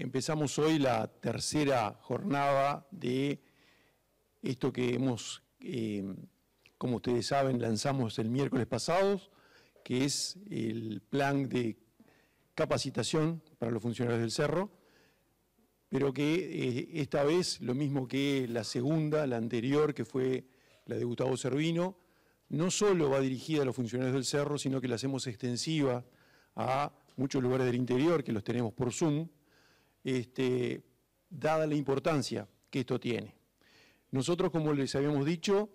Empezamos hoy la tercera jornada de esto que hemos, eh, como ustedes saben, lanzamos el miércoles pasado, que es el plan de capacitación para los funcionarios del Cerro, pero que eh, esta vez, lo mismo que la segunda, la anterior, que fue la de Gustavo Servino, no solo va dirigida a los funcionarios del Cerro, sino que la hacemos extensiva a muchos lugares del interior que los tenemos por Zoom, este, dada la importancia que esto tiene. Nosotros, como les habíamos dicho,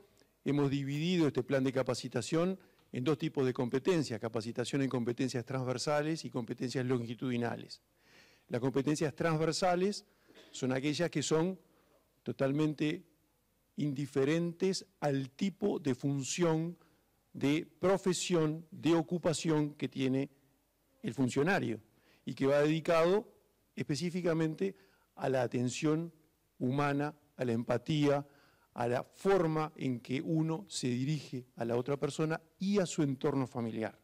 hemos dividido este plan de capacitación en dos tipos de competencias, capacitación en competencias transversales y competencias longitudinales. Las competencias transversales son aquellas que son totalmente indiferentes al tipo de función, de profesión, de ocupación que tiene el funcionario y que va dedicado específicamente a la atención humana, a la empatía, a la forma en que uno se dirige a la otra persona y a su entorno familiar.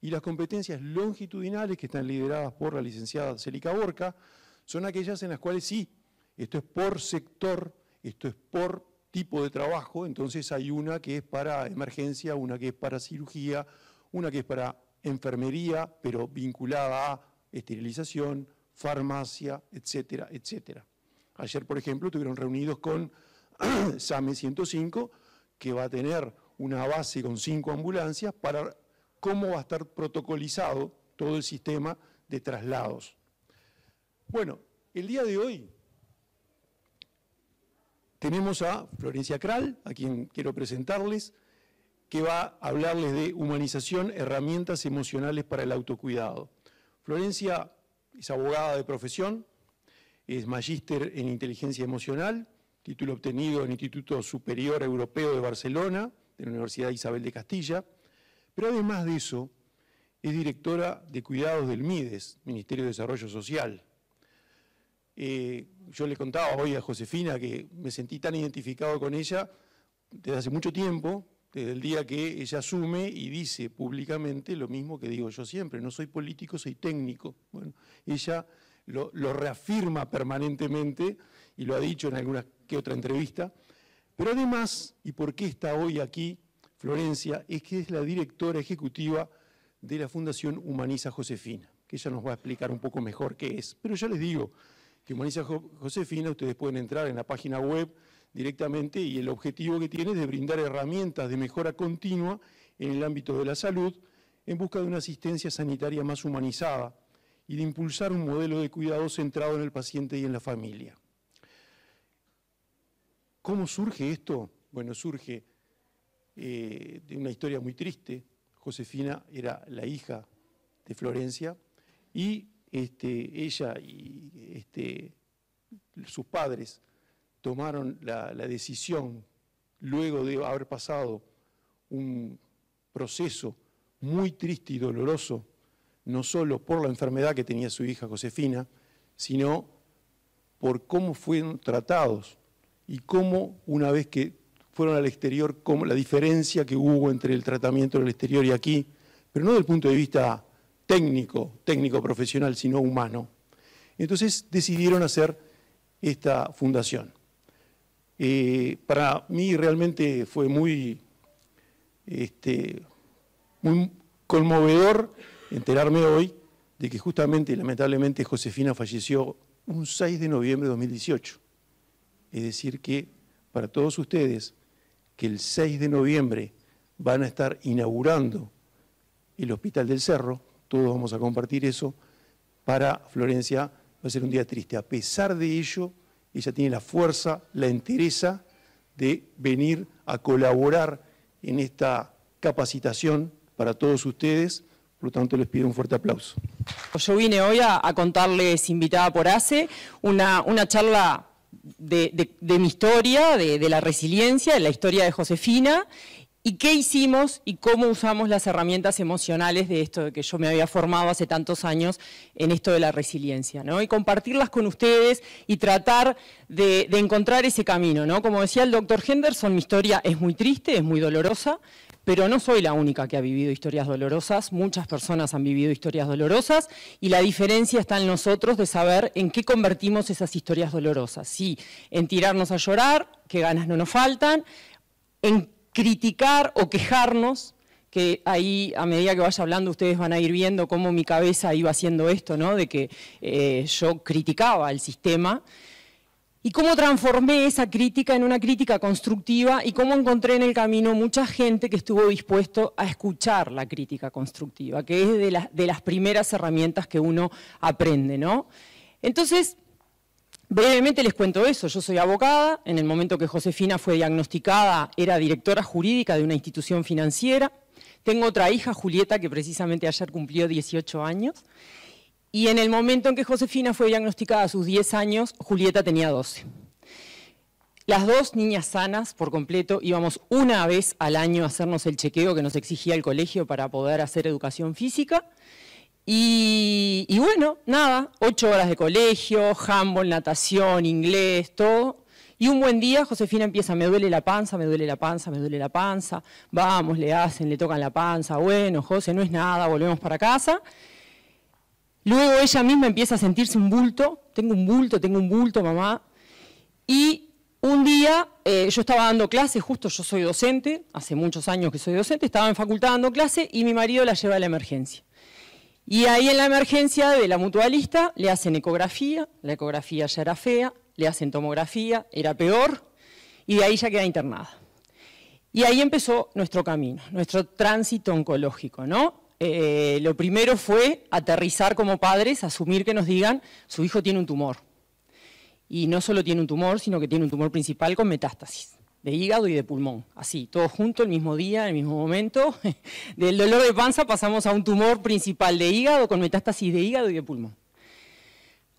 Y las competencias longitudinales que están lideradas por la licenciada Celica Borca son aquellas en las cuales sí, esto es por sector, esto es por tipo de trabajo, entonces hay una que es para emergencia, una que es para cirugía, una que es para enfermería, pero vinculada a esterilización, farmacia, etcétera, etcétera. Ayer, por ejemplo, estuvieron reunidos con SAME 105, que va a tener una base con cinco ambulancias para cómo va a estar protocolizado todo el sistema de traslados. Bueno, el día de hoy tenemos a Florencia Kral, a quien quiero presentarles, que va a hablarles de humanización, herramientas emocionales para el autocuidado. Florencia es abogada de profesión, es magíster en inteligencia emocional, título obtenido en el Instituto Superior Europeo de Barcelona, de la Universidad Isabel de Castilla, pero además de eso, es directora de cuidados del MIDES, Ministerio de Desarrollo Social. Eh, yo le contaba hoy a Josefina que me sentí tan identificado con ella desde hace mucho tiempo, desde el día que ella asume y dice públicamente lo mismo que digo yo siempre, no soy político, soy técnico. Bueno, ella lo, lo reafirma permanentemente y lo ha dicho en alguna que otra entrevista, pero además, y por qué está hoy aquí Florencia, es que es la directora ejecutiva de la Fundación Humaniza Josefina, que ella nos va a explicar un poco mejor qué es. Pero ya les digo que Humaniza Josefina, ustedes pueden entrar en la página web, directamente y el objetivo que tiene es de brindar herramientas de mejora continua en el ámbito de la salud en busca de una asistencia sanitaria más humanizada y de impulsar un modelo de cuidado centrado en el paciente y en la familia. ¿Cómo surge esto? Bueno, surge eh, de una historia muy triste. Josefina era la hija de Florencia y este, ella y este, sus padres tomaron la, decisión, luego de haber pasado un proceso muy triste y doloroso, no solo por la enfermedad que tenía su hija Josefina, sino por cómo fueron tratados y cómo una vez que fueron al exterior, la diferencia que hubo entre el tratamiento en el exterior y aquí, pero no desde el punto de vista técnico, técnico profesional, sino humano. Entonces decidieron hacer esta fundación. Eh, para mí realmente fue muy, este, muy conmovedor enterarme hoy de que justamente, lamentablemente, Josefina falleció un 6 de noviembre de 2018. Es decir, que para todos ustedes, que el 6 de noviembre van a estar inaugurando el Hospital del Cerro, todos vamos a compartir eso, para Florencia va a ser un día triste. A pesar de ello, ella tiene la fuerza, la entereza de venir a colaborar en esta capacitación para todos ustedes. Por lo tanto, les pido un fuerte aplauso. Yo vine hoy a, contarles, invitada por ACE, una, charla de, mi historia, de la resiliencia, de la historia de Josefina y qué hicimos y cómo usamos las herramientas emocionales de esto de que yo me había formado hace tantos años en esto de la resiliencia, ¿no? Y compartirlas con ustedes y tratar de, encontrar ese camino, ¿no? Como decía el doctor Henderson, mi historia es muy triste, es muy dolorosa, pero no soy la única que ha vivido historias dolorosas, muchas personas han vivido historias dolorosas y la diferencia está en nosotros de saber en qué convertimos esas historias dolorosas, sí, en tirarnos a llorar, qué ganas no nos faltan, en criticar o quejarnos, que ahí a medida que vaya hablando ustedes van a ir viendo cómo mi cabeza iba haciendo esto, ¿no? de que eh, yo criticaba al sistema, y cómo transformé esa crítica en una crítica constructiva y cómo encontré en el camino mucha gente que estuvo dispuesto a escuchar la crítica constructiva, que es de, las, de las primeras herramientas que uno aprende. ¿no? Entonces, Brevemente les cuento eso, yo soy abogada, en el momento que Josefina fue diagnosticada era directora jurídica de una institución financiera, tengo otra hija, Julieta, que precisamente ayer cumplió 18 años, y en el momento en que Josefina fue diagnosticada a sus 10 años, Julieta tenía 12. Las dos niñas sanas, por completo, íbamos una vez al año a hacernos el chequeo que nos exigía el colegio para poder hacer educación física, y, bueno, nada, ocho horas de colegio, handball, natación, inglés, todo. Y un buen día Josefina empieza, me duele la panza, me duele la panza, me duele la panza. Vamos, le hacen, le tocan la panza. Bueno, José, no es nada, volvemos para casa. Luego ella misma empieza a sentirse un bulto. Tengo un bulto, tengo un bulto, mamá. Y un día eh, yo estaba dando clase, justo yo soy docente, hace muchos años que soy docente, estaba en facultad dando clase y mi marido la lleva a la emergencia. Y ahí en la emergencia de la mutualista le hacen ecografía, la ecografía ya era fea, le hacen tomografía, era peor, y de ahí ya queda internada. Y ahí empezó nuestro camino, nuestro tránsito oncológico, ¿no? Eh, lo primero fue aterrizar como padres, asumir que nos digan, su hijo tiene un tumor. Y no solo tiene un tumor, sino que tiene un tumor principal con metástasis de hígado y de pulmón, así, todos juntos, el mismo día, en el mismo momento. Del dolor de panza pasamos a un tumor principal de hígado con metástasis de hígado y de pulmón.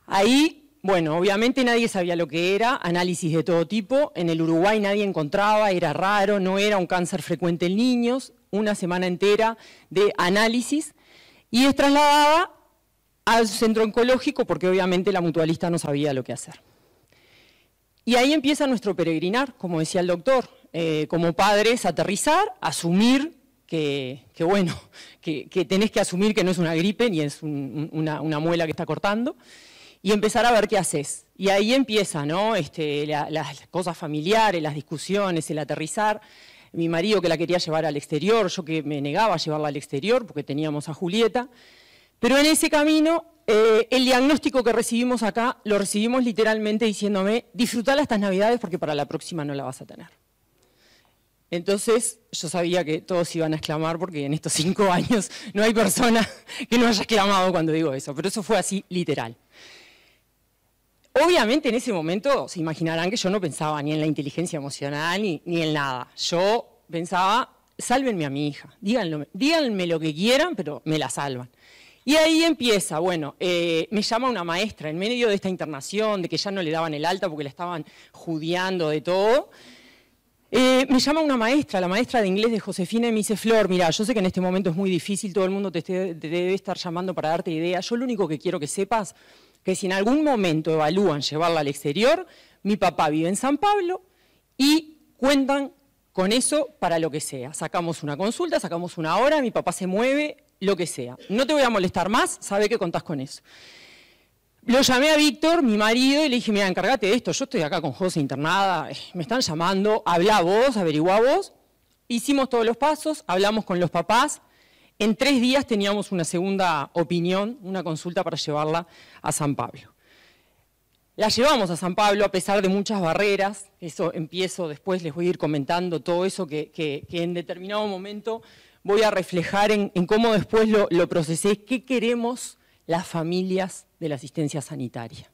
Ahí bueno, obviamente nadie sabía lo que era, análisis de todo tipo, en el Uruguay nadie encontraba, era raro, no era un cáncer frecuente en niños, una semana entera de análisis y es trasladada al centro oncológico porque obviamente la mutualista no sabía lo que hacer. Y ahí empieza nuestro peregrinar, como decía el doctor, eh, como padres, aterrizar, asumir que, bueno, que, tenés que asumir que no es una gripe ni es una, muela que está cortando, y empezar a ver qué haces. Y ahí empieza, ¿no? Este, las cosas familiares, las discusiones, el aterrizar mi marido que la quería llevar al exterior, yo que me negaba a llevarla al exterior porque teníamos a Julieta. Pero en ese camino, eh, el diagnóstico que recibimos acá, lo recibimos literalmente diciéndome, disfrutala estas navidades porque para la próxima no la vas a tener. Entonces, yo sabía que todos iban a exclamar porque en estos cinco años no hay persona que no haya exclamado cuando digo eso, pero eso fue así literal. Obviamente en ese momento se imaginarán que yo no pensaba ni en la inteligencia emocional ni, en nada. Yo pensaba, sálvenme a mi hija, díganme lo que quieran, pero me la salvan. Y ahí empieza, bueno, eh, me llama una maestra en medio de esta internación, de que ya no le daban el alta porque la estaban judiando de todo. Eh, me llama una maestra, la maestra de inglés de Josefina, y me dice, Flor, mira, yo sé que en este momento es muy difícil, todo el mundo te, debe estar llamando para darte ideas, yo lo único que quiero que sepas, es que si en algún momento evalúan llevarla al exterior, mi papá vive en San Pablo y cuentan con eso para lo que sea. Sacamos una consulta, sacamos una hora, mi papá se mueve, lo que sea. No te voy a molestar más, sabe que contás con eso. Lo llamé a Víctor, mi marido, y le dije, mira, encárgate de esto, yo estoy acá con José internada, eh, me están llamando, habla vos, averigua vos. Hicimos todos los pasos, hablamos con los papás, en tres días teníamos una segunda opinión, una consulta para llevarla a San Pablo. La llevamos a San Pablo a pesar de muchas barreras, eso empiezo después, les voy a ir comentando todo eso que en determinado momento voy a reflejar en, cómo después lo procesé, qué queremos las familias de la asistencia sanitaria.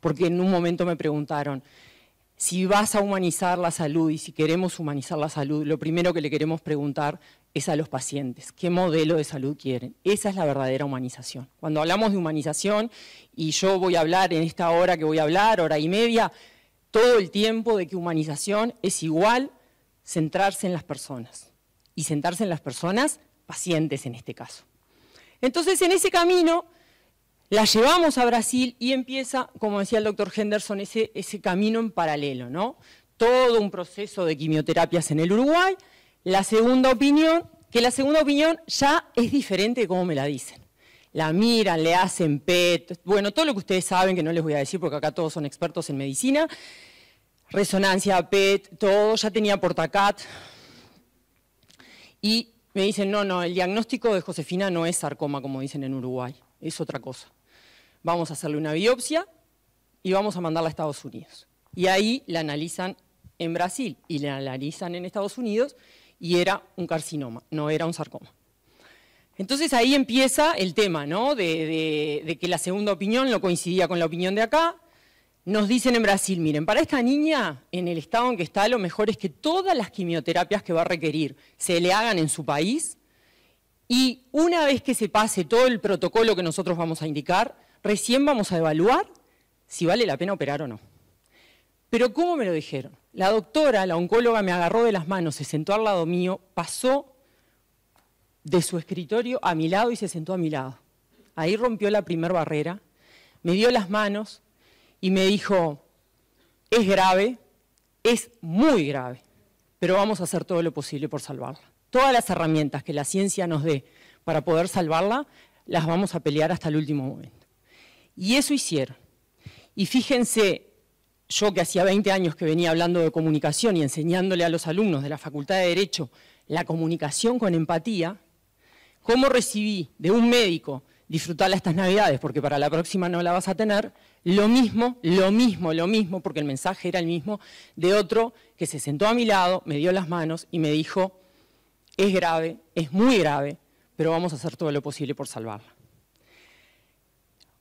Porque en un momento me preguntaron, si vas a humanizar la salud y si queremos humanizar la salud, lo primero que le queremos preguntar es a los pacientes, qué modelo de salud quieren. Esa es la verdadera humanización. Cuando hablamos de humanización, y yo voy a hablar en esta hora que voy a hablar, hora y media, todo el tiempo de que humanización es igual centrarse en las personas y sentarse en las personas, pacientes en este caso. Entonces, en ese camino, la llevamos a Brasil y empieza, como decía el doctor Henderson, ese, ese camino en paralelo, ¿no? Todo un proceso de quimioterapias en el Uruguay, la segunda opinión, que la segunda opinión ya es diferente de cómo me la dicen. La miran, le hacen PET, bueno, todo lo que ustedes saben, que no les voy a decir porque acá todos son expertos en medicina, resonancia, PET, todo, ya tenía portacat, y me dicen, no, no, el diagnóstico de Josefina no es sarcoma, como dicen en Uruguay, es otra cosa. Vamos a hacerle una biopsia y vamos a mandarla a Estados Unidos. Y ahí la analizan en Brasil y la analizan en Estados Unidos y era un carcinoma, no era un sarcoma. Entonces ahí empieza el tema, ¿no? De, de que la segunda opinión no coincidía con la opinión de acá, nos dicen en Brasil, miren, para esta niña, en el estado en que está, lo mejor es que todas las quimioterapias que va a requerir se le hagan en su país y una vez que se pase todo el protocolo que nosotros vamos a indicar, recién vamos a evaluar si vale la pena operar o no. Pero ¿cómo me lo dijeron? La doctora, la oncóloga, me agarró de las manos, se sentó al lado mío, pasó de su escritorio a mi lado y se sentó a mi lado. Ahí rompió la primera barrera, me dio las manos, y me dijo, es grave, es muy grave, pero vamos a hacer todo lo posible por salvarla. Todas las herramientas que la ciencia nos dé para poder salvarla, las vamos a pelear hasta el último momento. Y eso hicieron. Y fíjense, yo que hacía 20 años que venía hablando de comunicación y enseñándole a los alumnos de la Facultad de Derecho la comunicación con empatía, cómo recibí de un médico disfrutala estas navidades, porque para la próxima no la vas a tener, lo mismo, lo mismo, lo mismo, porque el mensaje era el mismo, de otro que se sentó a mi lado, me dio las manos y me dijo, es grave, es muy grave, pero vamos a hacer todo lo posible por salvarla.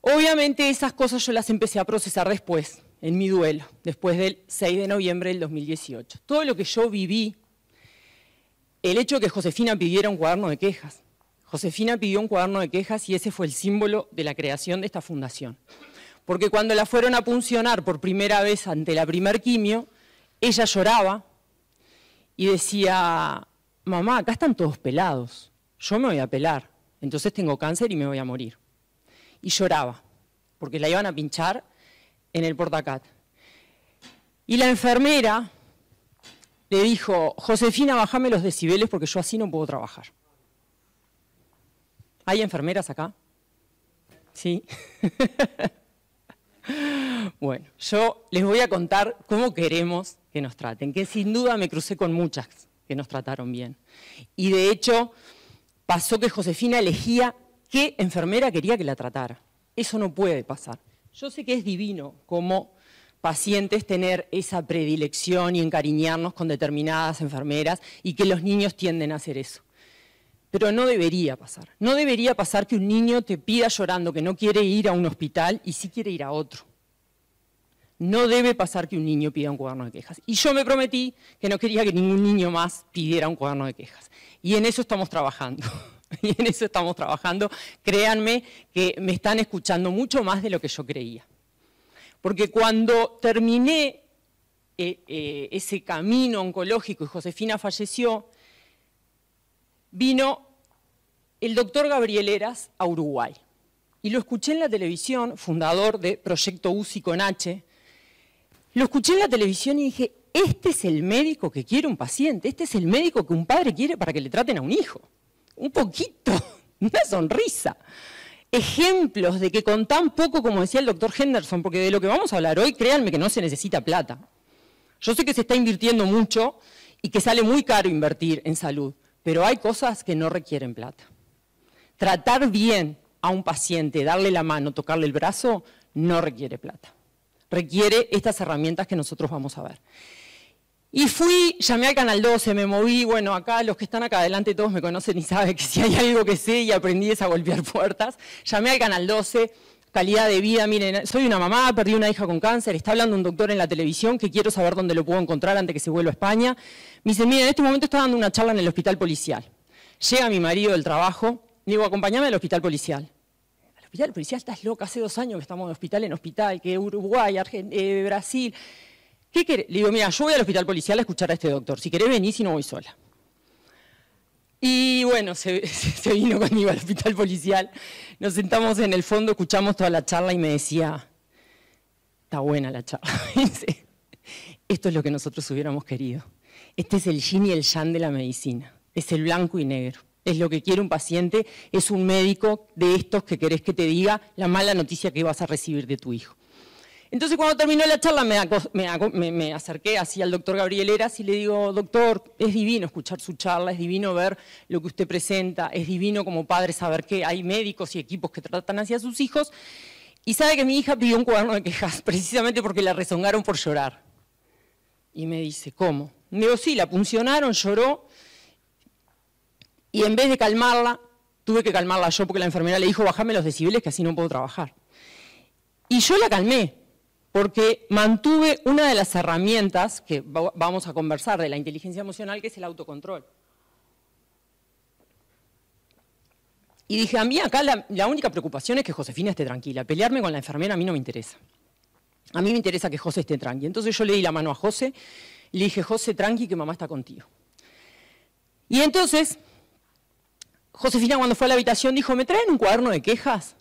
Obviamente esas cosas yo las empecé a procesar después, en mi duelo, después del 6 de noviembre del 2018. Todo lo que yo viví, el hecho de que Josefina pidiera un cuaderno de quejas, Josefina pidió un cuaderno de quejas y ese fue el símbolo de la creación de esta fundación. Porque cuando la fueron a puncionar por primera vez ante la primer quimio, ella lloraba y decía, mamá, acá están todos pelados, yo me voy a pelar, entonces tengo cáncer y me voy a morir. Y lloraba, porque la iban a pinchar en el portacat. Y la enfermera le dijo, Josefina, bájame los decibeles porque yo así no puedo trabajar. ¿Hay enfermeras acá? Sí. bueno, yo les voy a contar cómo queremos que nos traten, que sin duda me crucé con muchas que nos trataron bien. Y de hecho, pasó que Josefina elegía qué enfermera quería que la tratara. Eso no puede pasar. Yo sé que es divino como pacientes tener esa predilección y encariñarnos con determinadas enfermeras y que los niños tienden a hacer eso. Pero no debería pasar. No debería pasar que un niño te pida llorando que no quiere ir a un hospital y sí quiere ir a otro. No debe pasar que un niño pida un cuaderno de quejas. Y yo me prometí que no quería que ningún niño más pidiera un cuaderno de quejas. Y en eso estamos trabajando. Y en eso estamos trabajando. Créanme que me están escuchando mucho más de lo que yo creía. Porque cuando terminé eh, eh, ese camino oncológico y Josefina falleció, vino el doctor Gabriel Eras a Uruguay. Y lo escuché en la televisión, fundador de Proyecto UCI con H. Lo escuché en la televisión y dije, este es el médico que quiere un paciente, este es el médico que un padre quiere para que le traten a un hijo. Un poquito, una sonrisa. Ejemplos de que con tan poco, como decía el doctor Henderson, porque de lo que vamos a hablar hoy, créanme que no se necesita plata. Yo sé que se está invirtiendo mucho y que sale muy caro invertir en salud, pero hay cosas que no requieren plata. Tratar bien a un paciente, darle la mano, tocarle el brazo, no requiere plata. Requiere estas herramientas que nosotros vamos a ver. Y fui, llamé al Canal 12, me moví, bueno, acá los que están acá adelante todos me conocen y saben que si hay algo que sé y aprendí es a golpear puertas. Llamé al Canal 12, calidad de vida, miren, soy una mamá, perdí una hija con cáncer, está hablando un doctor en la televisión que quiero saber dónde lo puedo encontrar antes que se vuelva a España. Me dice, mira, en este momento está dando una charla en el hospital policial. Llega mi marido del trabajo, le digo, acompáñame al hospital policial. Al hospital policial estás loca, hace dos años que estamos de hospital en hospital, que Uruguay, eh, Brasil. ¿Qué querés? Le digo, mira, yo voy al hospital policial a escuchar a este doctor. Si querés venir, si no voy sola. Y bueno, se, se, vino conmigo al hospital policial. Nos sentamos en el fondo, escuchamos toda la charla y me decía, está buena la charla. Esto es lo que nosotros hubiéramos querido. Este es el yin y el yang de la medicina, es el blanco y negro. Es lo que quiere un paciente, es un médico de estos que querés que te diga la mala noticia que vas a recibir de tu hijo. Entonces cuando terminó la charla me, acerqué así al doctor Gabriel Eras y le digo, doctor, es divino escuchar su charla, es divino ver lo que usted presenta, es divino como padre saber que hay médicos y equipos que tratan hacia sus hijos. Y sabe que mi hija pidió un cuaderno de quejas precisamente porque la rezongaron por llorar. Y me dice, ¿cómo? Digo, sí, la puncionaron, lloró, y en vez de calmarla, tuve que calmarla yo porque la enfermera le dijo, bájame los decibeles que así no puedo trabajar. Y yo la calmé, porque mantuve una de las herramientas que vamos a conversar de la inteligencia emocional, que es el autocontrol. Y dije, a mí acá la, la, única preocupación es que Josefina esté tranquila. Pelearme con la enfermera a mí no me interesa. A mí me interesa que José esté tranquila. Entonces yo le di la mano a José le dije, José, tranqui, que mamá está contigo. Y entonces, Josefina cuando fue a la habitación dijo, ¿me traen un cuaderno de quejas?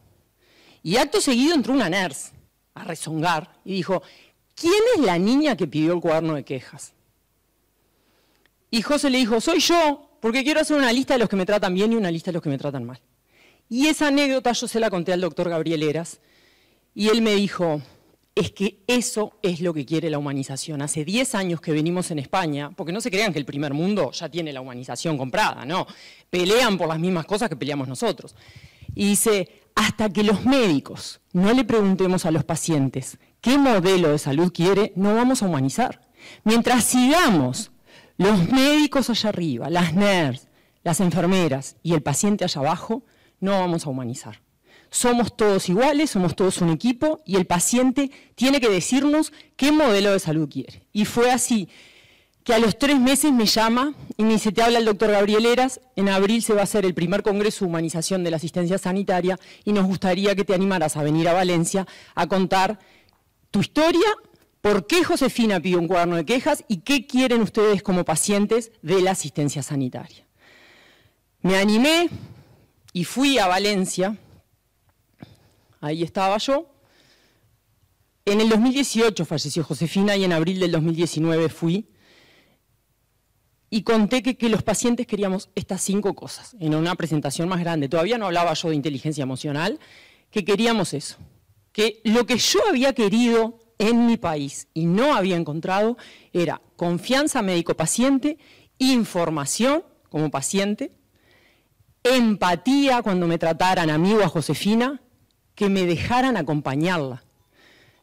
Y acto seguido entró una nurse a rezongar y dijo, ¿quién es la niña que pidió el cuaderno de quejas? Y José le dijo, soy yo, porque quiero hacer una lista de los que me tratan bien y una lista de los que me tratan mal. Y esa anécdota yo se la conté al doctor Gabriel Eras, y él me dijo, es que eso es lo que quiere la humanización. Hace 10 años que venimos en España, porque no se crean que el primer mundo ya tiene la humanización comprada, no. Pelean por las mismas cosas que peleamos nosotros. Y dice, hasta que los médicos no le preguntemos a los pacientes qué modelo de salud quiere, no vamos a humanizar. Mientras sigamos los médicos allá arriba, las NERS, las enfermeras y el paciente allá abajo, no vamos a humanizar somos todos iguales, somos todos un equipo y el paciente tiene que decirnos qué modelo de salud quiere. Y fue así que a los tres meses me llama y me dice, te habla el doctor Gabriel Eras, en abril se va a hacer el primer Congreso de Humanización de la Asistencia Sanitaria y nos gustaría que te animaras a venir a Valencia a contar tu historia, por qué Josefina pidió un cuaderno de quejas y qué quieren ustedes como pacientes de la asistencia sanitaria. Me animé y fui a Valencia ahí estaba yo. En el 2018 falleció Josefina y en abril del 2019 fui y conté que, los pacientes queríamos estas cinco cosas en una presentación más grande. Todavía no hablaba yo de inteligencia emocional, que queríamos eso, que lo que yo había querido en mi país y no había encontrado era confianza médico-paciente, información como paciente, empatía cuando me trataran a a Josefina, que me dejaran acompañarla.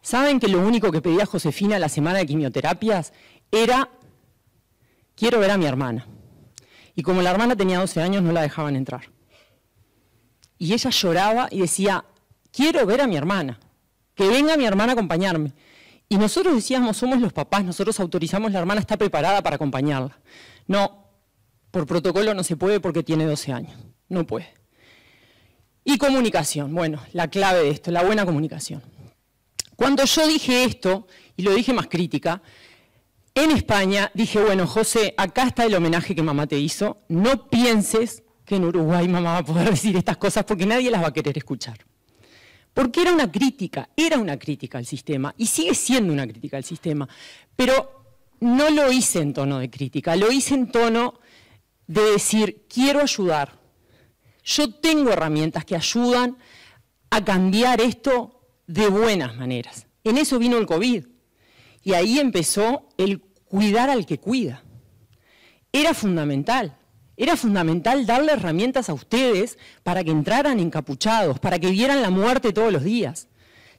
¿Saben que lo único que pedía Josefina la semana de quimioterapias era, quiero ver a mi hermana? Y como la hermana tenía 12 años, no la dejaban entrar. Y ella lloraba y decía, quiero ver a mi hermana, que venga mi hermana a acompañarme. Y nosotros decíamos, somos los papás, nosotros autorizamos, la hermana está preparada para acompañarla. No, por protocolo no se puede porque tiene 12 años, no puede. Y comunicación, bueno, la clave de esto, la buena comunicación. Cuando yo dije esto, y lo dije más crítica, en España dije, bueno, José, acá está el homenaje que mamá te hizo, no pienses que en Uruguay mamá va a poder decir estas cosas porque nadie las va a querer escuchar. Porque era una crítica, era una crítica al sistema y sigue siendo una crítica al sistema, pero no lo hice en tono de crítica, lo hice en tono de decir, quiero ayudar, yo tengo herramientas que ayudan a cambiar esto de buenas maneras. En eso vino el COVID. Y ahí empezó el cuidar al que cuida. Era fundamental. Era fundamental darle herramientas a ustedes para que entraran encapuchados, para que vieran la muerte todos los días.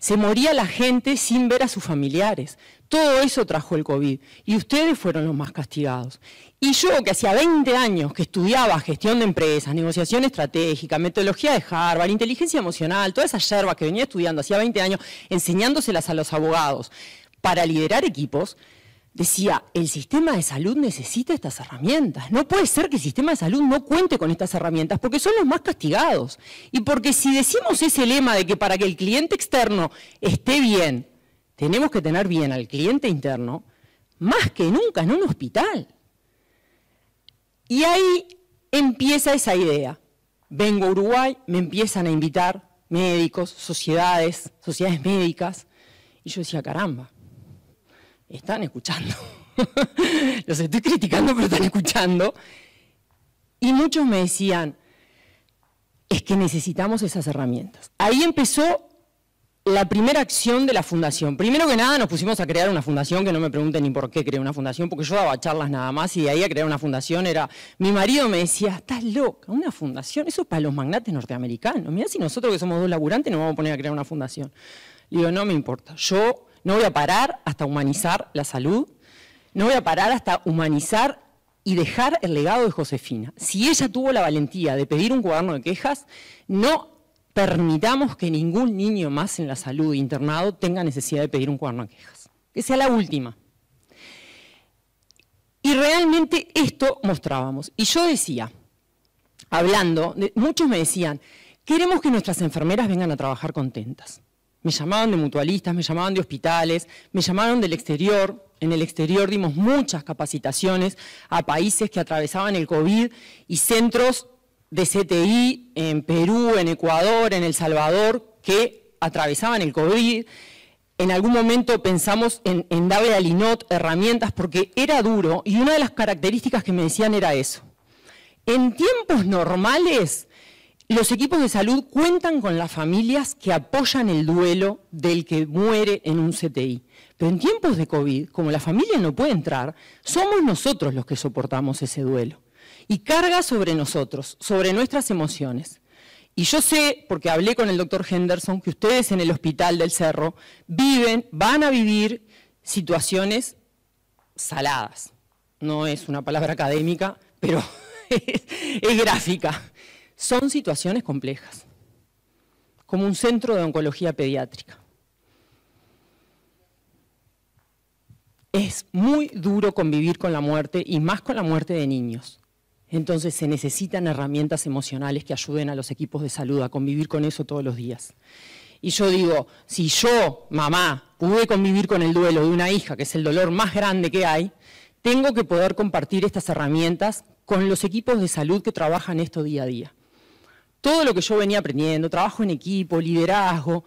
Se moría la gente sin ver a sus familiares. Todo eso trajo el COVID y ustedes fueron los más castigados. Y yo, que hacía 20 años que estudiaba gestión de empresas, negociación estratégica, metodología de Harvard, inteligencia emocional, todas esas yerbas que venía estudiando hacía 20 años, enseñándoselas a los abogados para liderar equipos, decía, el sistema de salud necesita estas herramientas. No puede ser que el sistema de salud no cuente con estas herramientas porque son los más castigados. Y porque si decimos ese lema de que para que el cliente externo esté bien, tenemos que tener bien al cliente interno, más que nunca en un hospital. Y ahí empieza esa idea. Vengo a Uruguay, me empiezan a invitar médicos, sociedades, sociedades médicas. Y yo decía, caramba, están escuchando. Los estoy criticando, pero están escuchando. Y muchos me decían, es que necesitamos esas herramientas. Ahí empezó la primera acción de la fundación. Primero que nada nos pusimos a crear una fundación, que no me pregunten ni por qué creé una fundación, porque yo daba charlas nada más y de ahí a crear una fundación era... Mi marido me decía, estás loca, una fundación, eso es para los magnates norteamericanos. Mira si nosotros que somos dos laburantes nos vamos a poner a crear una fundación. Le digo, no me importa, yo no voy a parar hasta humanizar la salud. No voy a parar hasta humanizar y dejar el legado de Josefina. Si ella tuvo la valentía de pedir un cuaderno de quejas, no permitamos que ningún niño más en la salud internado tenga necesidad de pedir un cuaderno de quejas. Que sea la última. Y realmente esto mostrábamos. Y yo decía, hablando, muchos me decían, queremos que nuestras enfermeras vengan a trabajar contentas. Me llamaban de mutualistas, me llamaban de hospitales, me llamaron del exterior. En el exterior dimos muchas capacitaciones a países que atravesaban el COVID y centros de CTI en Perú, en Ecuador, en El Salvador, que atravesaban el COVID. En algún momento pensamos en, en darle al INOT herramientas porque era duro y una de las características que me decían era eso. En tiempos normales, los equipos de salud cuentan con las familias que apoyan el duelo del que muere en un CTI. Pero en tiempos de COVID, como la familia no puede entrar, somos nosotros los que soportamos ese duelo. Y carga sobre nosotros, sobre nuestras emociones. Y yo sé, porque hablé con el doctor Henderson, que ustedes en el hospital del Cerro viven, van a vivir situaciones saladas. No es una palabra académica, pero es, es gráfica. Son situaciones complejas, como un centro de oncología pediátrica. Es muy duro convivir con la muerte y más con la muerte de niños. Entonces se necesitan herramientas emocionales que ayuden a los equipos de salud a convivir con eso todos los días. Y yo digo, si yo, mamá, pude convivir con el duelo de una hija, que es el dolor más grande que hay, tengo que poder compartir estas herramientas con los equipos de salud que trabajan esto día a día todo lo que yo venía aprendiendo, trabajo en equipo, liderazgo,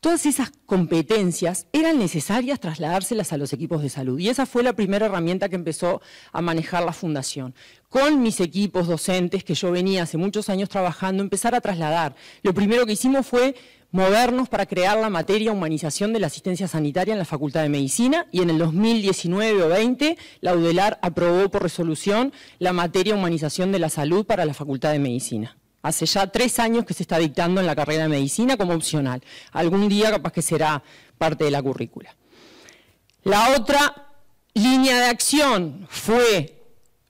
todas esas competencias eran necesarias trasladárselas a los equipos de salud. Y esa fue la primera herramienta que empezó a manejar la fundación. Con mis equipos docentes que yo venía hace muchos años trabajando, empezar a trasladar. Lo primero que hicimos fue movernos para crear la materia humanización de la asistencia sanitaria en la Facultad de Medicina y en el 2019 o 20 la UDELAR aprobó por resolución la materia humanización de la salud para la Facultad de Medicina. Hace ya tres años que se está dictando en la carrera de medicina como opcional. Algún día capaz que será parte de la currícula. La otra línea de acción fue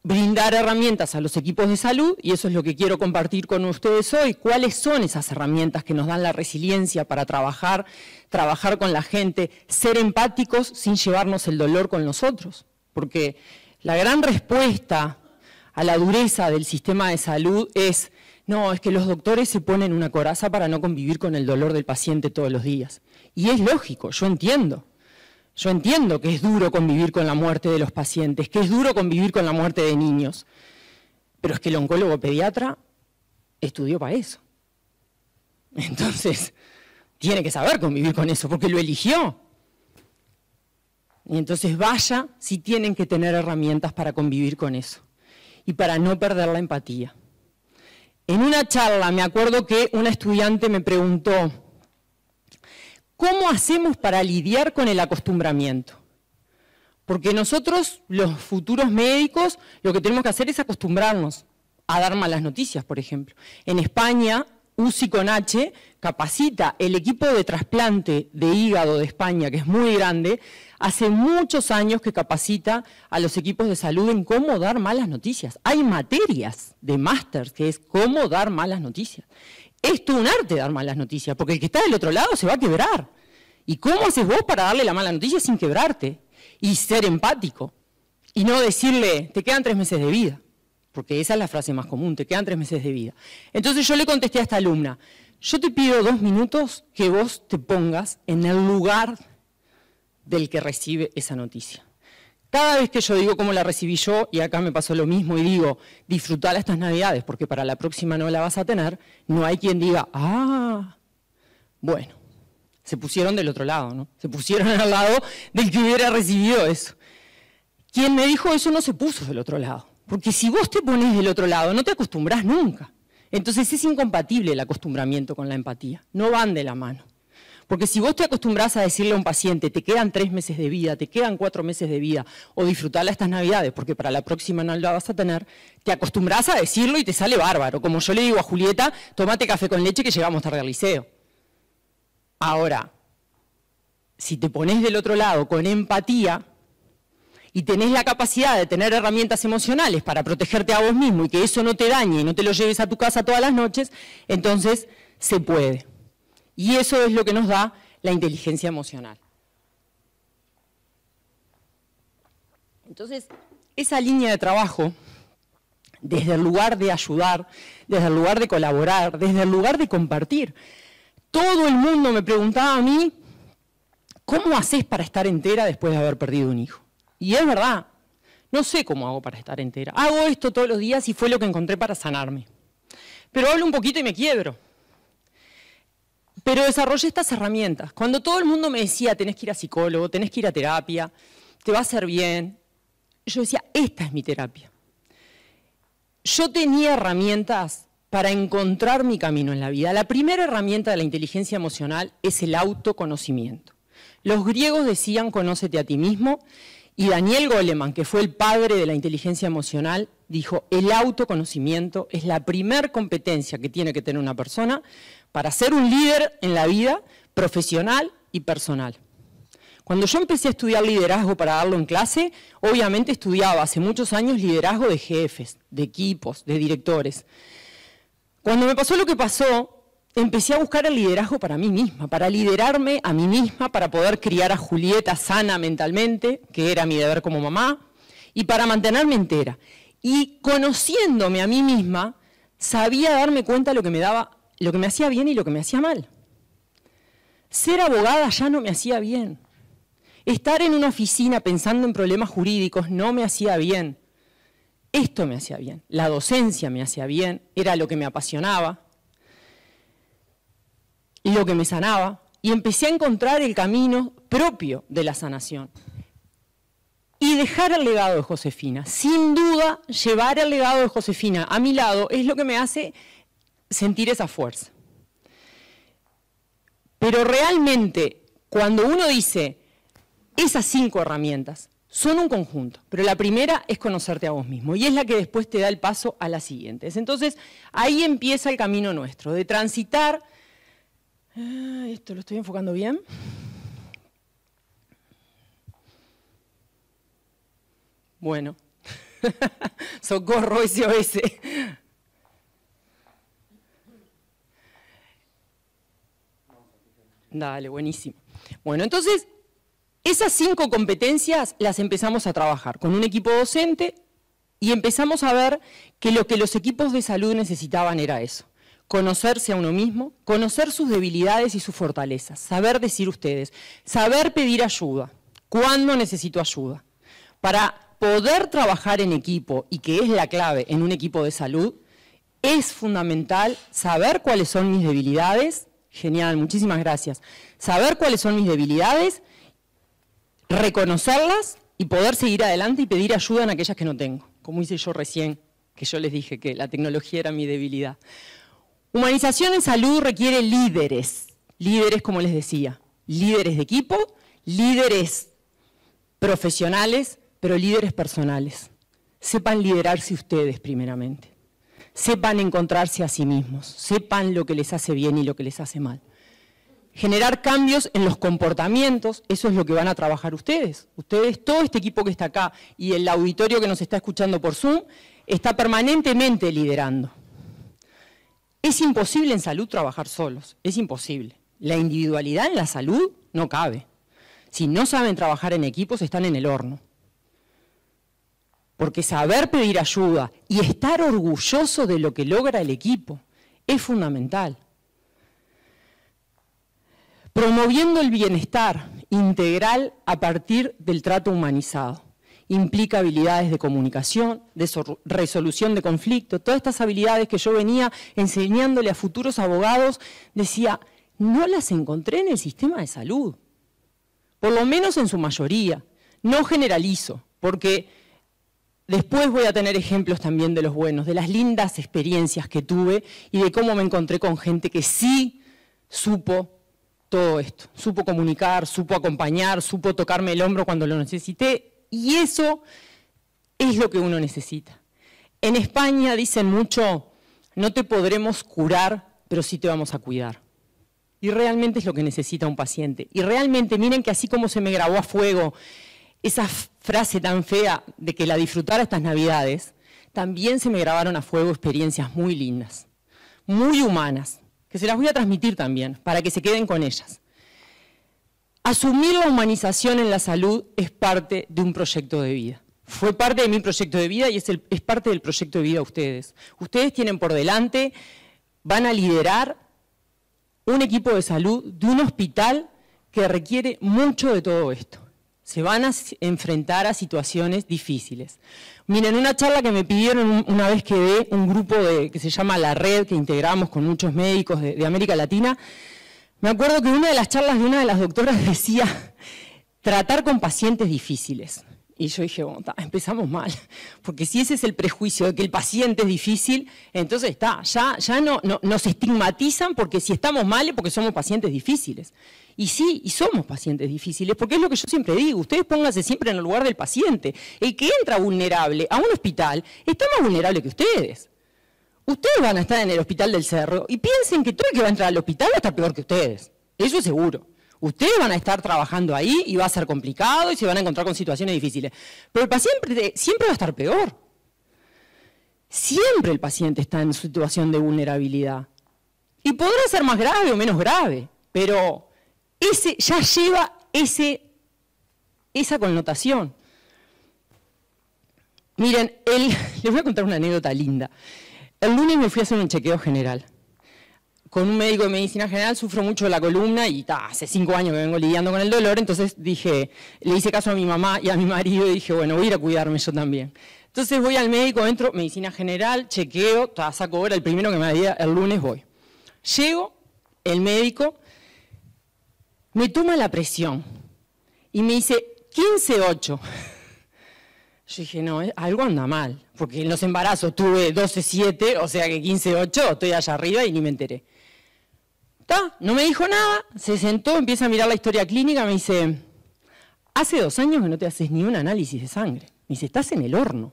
brindar herramientas a los equipos de salud, y eso es lo que quiero compartir con ustedes hoy, cuáles son esas herramientas que nos dan la resiliencia para trabajar, trabajar con la gente, ser empáticos sin llevarnos el dolor con nosotros, porque la gran respuesta a la dureza del sistema de salud es no, es que los doctores se ponen una coraza para no convivir con el dolor del paciente todos los días. Y es lógico, yo entiendo. Yo entiendo que es duro convivir con la muerte de los pacientes, que es duro convivir con la muerte de niños. Pero es que el oncólogo pediatra estudió para eso. Entonces, tiene que saber convivir con eso, porque lo eligió. Y entonces vaya si tienen que tener herramientas para convivir con eso y para no perder la empatía. En una charla me acuerdo que una estudiante me preguntó, ¿cómo hacemos para lidiar con el acostumbramiento? Porque nosotros, los futuros médicos, lo que tenemos que hacer es acostumbrarnos a dar malas noticias, por ejemplo. En España, UCI con H capacita el equipo de trasplante de hígado de España, que es muy grande, hace muchos años que capacita a los equipos de salud en cómo dar malas noticias. Hay materias de máster que es cómo dar malas noticias. Es un arte dar malas noticias, porque el que está del otro lado se va a quebrar. ¿Y cómo haces vos para darle la mala noticia sin quebrarte? Y ser empático. Y no decirle, te quedan tres meses de vida. Porque esa es la frase más común, te quedan tres meses de vida. Entonces yo le contesté a esta alumna, yo te pido dos minutos que vos te pongas en el lugar del que recibe esa noticia. Cada vez que yo digo cómo la recibí yo, y acá me pasó lo mismo, y digo, disfrutar estas navidades, porque para la próxima no la vas a tener, no hay quien diga, ah, bueno, se pusieron del otro lado, ¿no? Se pusieron al lado del que hubiera recibido eso. Quien me dijo eso no se puso del otro lado, porque si vos te pones del otro lado, no te acostumbras nunca. Entonces es incompatible el acostumbramiento con la empatía, no van de la mano. Porque si vos te acostumbras a decirle a un paciente, te quedan tres meses de vida, te quedan cuatro meses de vida, o disfrutarla estas navidades, porque para la próxima no la vas a tener, te acostumbras a decirlo y te sale bárbaro. Como yo le digo a Julieta, tomate café con leche que llegamos tarde al liceo. Ahora, si te pones del otro lado con empatía, y tenés la capacidad de tener herramientas emocionales para protegerte a vos mismo y que eso no te dañe y no te lo lleves a tu casa todas las noches, entonces se puede. Y eso es lo que nos da la inteligencia emocional. Entonces, esa línea de trabajo, desde el lugar de ayudar, desde el lugar de colaborar, desde el lugar de compartir, todo el mundo me preguntaba a mí, ¿cómo haces para estar entera después de haber perdido un hijo? Y es verdad, no sé cómo hago para estar entera. Hago esto todos los días y fue lo que encontré para sanarme. Pero hablo un poquito y me quiebro. Pero desarrollé estas herramientas. Cuando todo el mundo me decía, tenés que ir a psicólogo, tenés que ir a terapia, te va a hacer bien, yo decía, esta es mi terapia. Yo tenía herramientas para encontrar mi camino en la vida. La primera herramienta de la inteligencia emocional es el autoconocimiento. Los griegos decían, conócete a ti mismo, y Daniel Goleman, que fue el padre de la inteligencia emocional, dijo, el autoconocimiento es la primer competencia que tiene que tener una persona para ser un líder en la vida profesional y personal. Cuando yo empecé a estudiar liderazgo para darlo en clase, obviamente estudiaba hace muchos años liderazgo de jefes, de equipos, de directores. Cuando me pasó lo que pasó, empecé a buscar el liderazgo para mí misma, para liderarme a mí misma, para poder criar a Julieta sana mentalmente, que era mi deber como mamá, y para mantenerme entera. Y conociéndome a mí misma, sabía darme cuenta de lo que me daba, lo que me hacía bien y lo que me hacía mal. Ser abogada ya no me hacía bien. Estar en una oficina pensando en problemas jurídicos no me hacía bien. Esto me hacía bien. La docencia me hacía bien, era lo que me apasionaba lo que me sanaba y empecé a encontrar el camino propio de la sanación. Y dejar el legado de Josefina. Sin duda, llevar el legado de Josefina a mi lado es lo que me hace sentir esa fuerza. Pero realmente, cuando uno dice, esas cinco herramientas son un conjunto, pero la primera es conocerte a vos mismo y es la que después te da el paso a las siguientes. Entonces, ahí empieza el camino nuestro, de transitar esto lo estoy enfocando bien. Bueno, socorro SOS. Dale, buenísimo. Bueno, entonces, esas cinco competencias las empezamos a trabajar con un equipo docente y empezamos a ver que lo que los equipos de salud necesitaban era eso conocerse a uno mismo, conocer sus debilidades y sus fortalezas, saber decir ustedes, saber pedir ayuda, cuándo necesito ayuda, para poder trabajar en equipo, y que es la clave en un equipo de salud, es fundamental saber cuáles son mis debilidades, genial, muchísimas gracias, saber cuáles son mis debilidades, reconocerlas y poder seguir adelante y pedir ayuda en aquellas que no tengo, como hice yo recién, que yo les dije que la tecnología era mi debilidad. Humanización en salud requiere líderes, líderes como les decía, líderes de equipo, líderes profesionales, pero líderes personales. Sepan liderarse ustedes primeramente, sepan encontrarse a sí mismos, sepan lo que les hace bien y lo que les hace mal. Generar cambios en los comportamientos, eso es lo que van a trabajar ustedes. Ustedes, todo este equipo que está acá y el auditorio que nos está escuchando por Zoom, está permanentemente liderando. Es imposible en salud trabajar solos, es imposible. La individualidad en la salud no cabe. Si no saben trabajar en equipos, están en el horno. Porque saber pedir ayuda y estar orgulloso de lo que logra el equipo es fundamental. Promoviendo el bienestar integral a partir del trato humanizado implica habilidades de comunicación, de resolución de conflicto, todas estas habilidades que yo venía enseñándole a futuros abogados, decía, no las encontré en el sistema de salud, por lo menos en su mayoría. No generalizo, porque después voy a tener ejemplos también de los buenos, de las lindas experiencias que tuve y de cómo me encontré con gente que sí supo todo esto, supo comunicar, supo acompañar, supo tocarme el hombro cuando lo necesité y eso es lo que uno necesita. En España dicen mucho, no te podremos curar, pero sí te vamos a cuidar. Y realmente es lo que necesita un paciente. Y realmente, miren que así como se me grabó a fuego esa frase tan fea de que la disfrutara estas navidades, también se me grabaron a fuego experiencias muy lindas, muy humanas, que se las voy a transmitir también, para que se queden con ellas. Asumir la humanización en la salud es parte de un proyecto de vida. Fue parte de mi proyecto de vida y es, es parte del proyecto de vida de ustedes. Ustedes tienen por delante, van a liderar un equipo de salud de un hospital que requiere mucho de todo esto. Se van a enfrentar a situaciones difíciles. Miren, una charla que me pidieron una vez que dé un grupo de, que se llama La Red, que integramos con muchos médicos de América Latina, me acuerdo que una de las charlas de una de las doctoras decía, tratar con pacientes difíciles. Y yo dije, bueno, empezamos mal, porque si ese es el prejuicio de que el paciente es difícil, entonces está, ya, ya no, nos estigmatizan porque si estamos mal es porque somos pacientes difíciles. Y sí, y somos pacientes difíciles, porque es lo que yo siempre digo, ustedes pónganse siempre en el lugar del paciente. El que entra vulnerable a un hospital está más vulnerable que ustedes. Ustedes van a estar en el hospital del cerro y piensen que todo el que va a entrar al hospital va a estar peor que ustedes. Eso es seguro. Ustedes van a estar trabajando ahí y va a ser complicado y se van a encontrar con situaciones difíciles. Pero el paciente siempre va a estar peor. Siempre el paciente está en situación de vulnerabilidad. Y podrá ser más grave o menos grave, pero ese ya lleva esa connotación. Miren, les voy a contar una anécdota linda. El lunes me fui a hacer un chequeo general. Con un médico de medicina general sufro mucho de la columna y hace cinco años que vengo lidiando con el dolor, entonces dije, le hice caso a mi mamá y a mi marido y dije, bueno, voy a ir a cuidarme yo también. Entonces voy al médico, entro, medicina general, chequeo, ta, saco hora, el primero que me había, el lunes voy. Llego, el médico me toma la presión y me dice 15-8. Yo dije, no, eh, algo anda mal porque en los embarazos tuve 12-7, o sea que 15-8, estoy allá arriba y ni me enteré. ¿Está? No me dijo nada, se sentó, empieza a mirar la historia clínica, me dice, hace dos años que no te haces ni un análisis de sangre. Me dice, estás en el horno.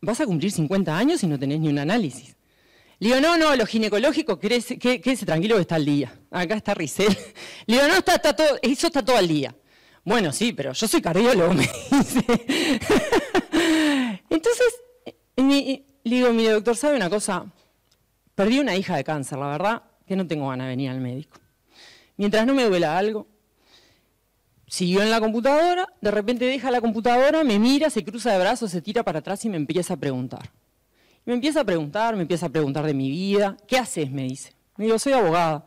Vas a cumplir 50 años y no tenés ni un análisis. Le digo, no, no, lo ginecológico, quédese, tranquilo que está al día. Acá está Ricel. Le digo, no, está, está todo, eso está todo al día. Bueno, sí, pero yo soy cardiólogo, me dice. Y le digo, mire doctor, ¿sabe una cosa? Perdí una hija de cáncer, la verdad, que no tengo ganas de venir al médico. Mientras no me duela algo, siguió en la computadora, de repente deja la computadora, me mira, se cruza de brazos, se tira para atrás y me empieza a preguntar. Me empieza a preguntar, me empieza a preguntar de mi vida. ¿Qué haces? Me dice. Me digo, soy abogada.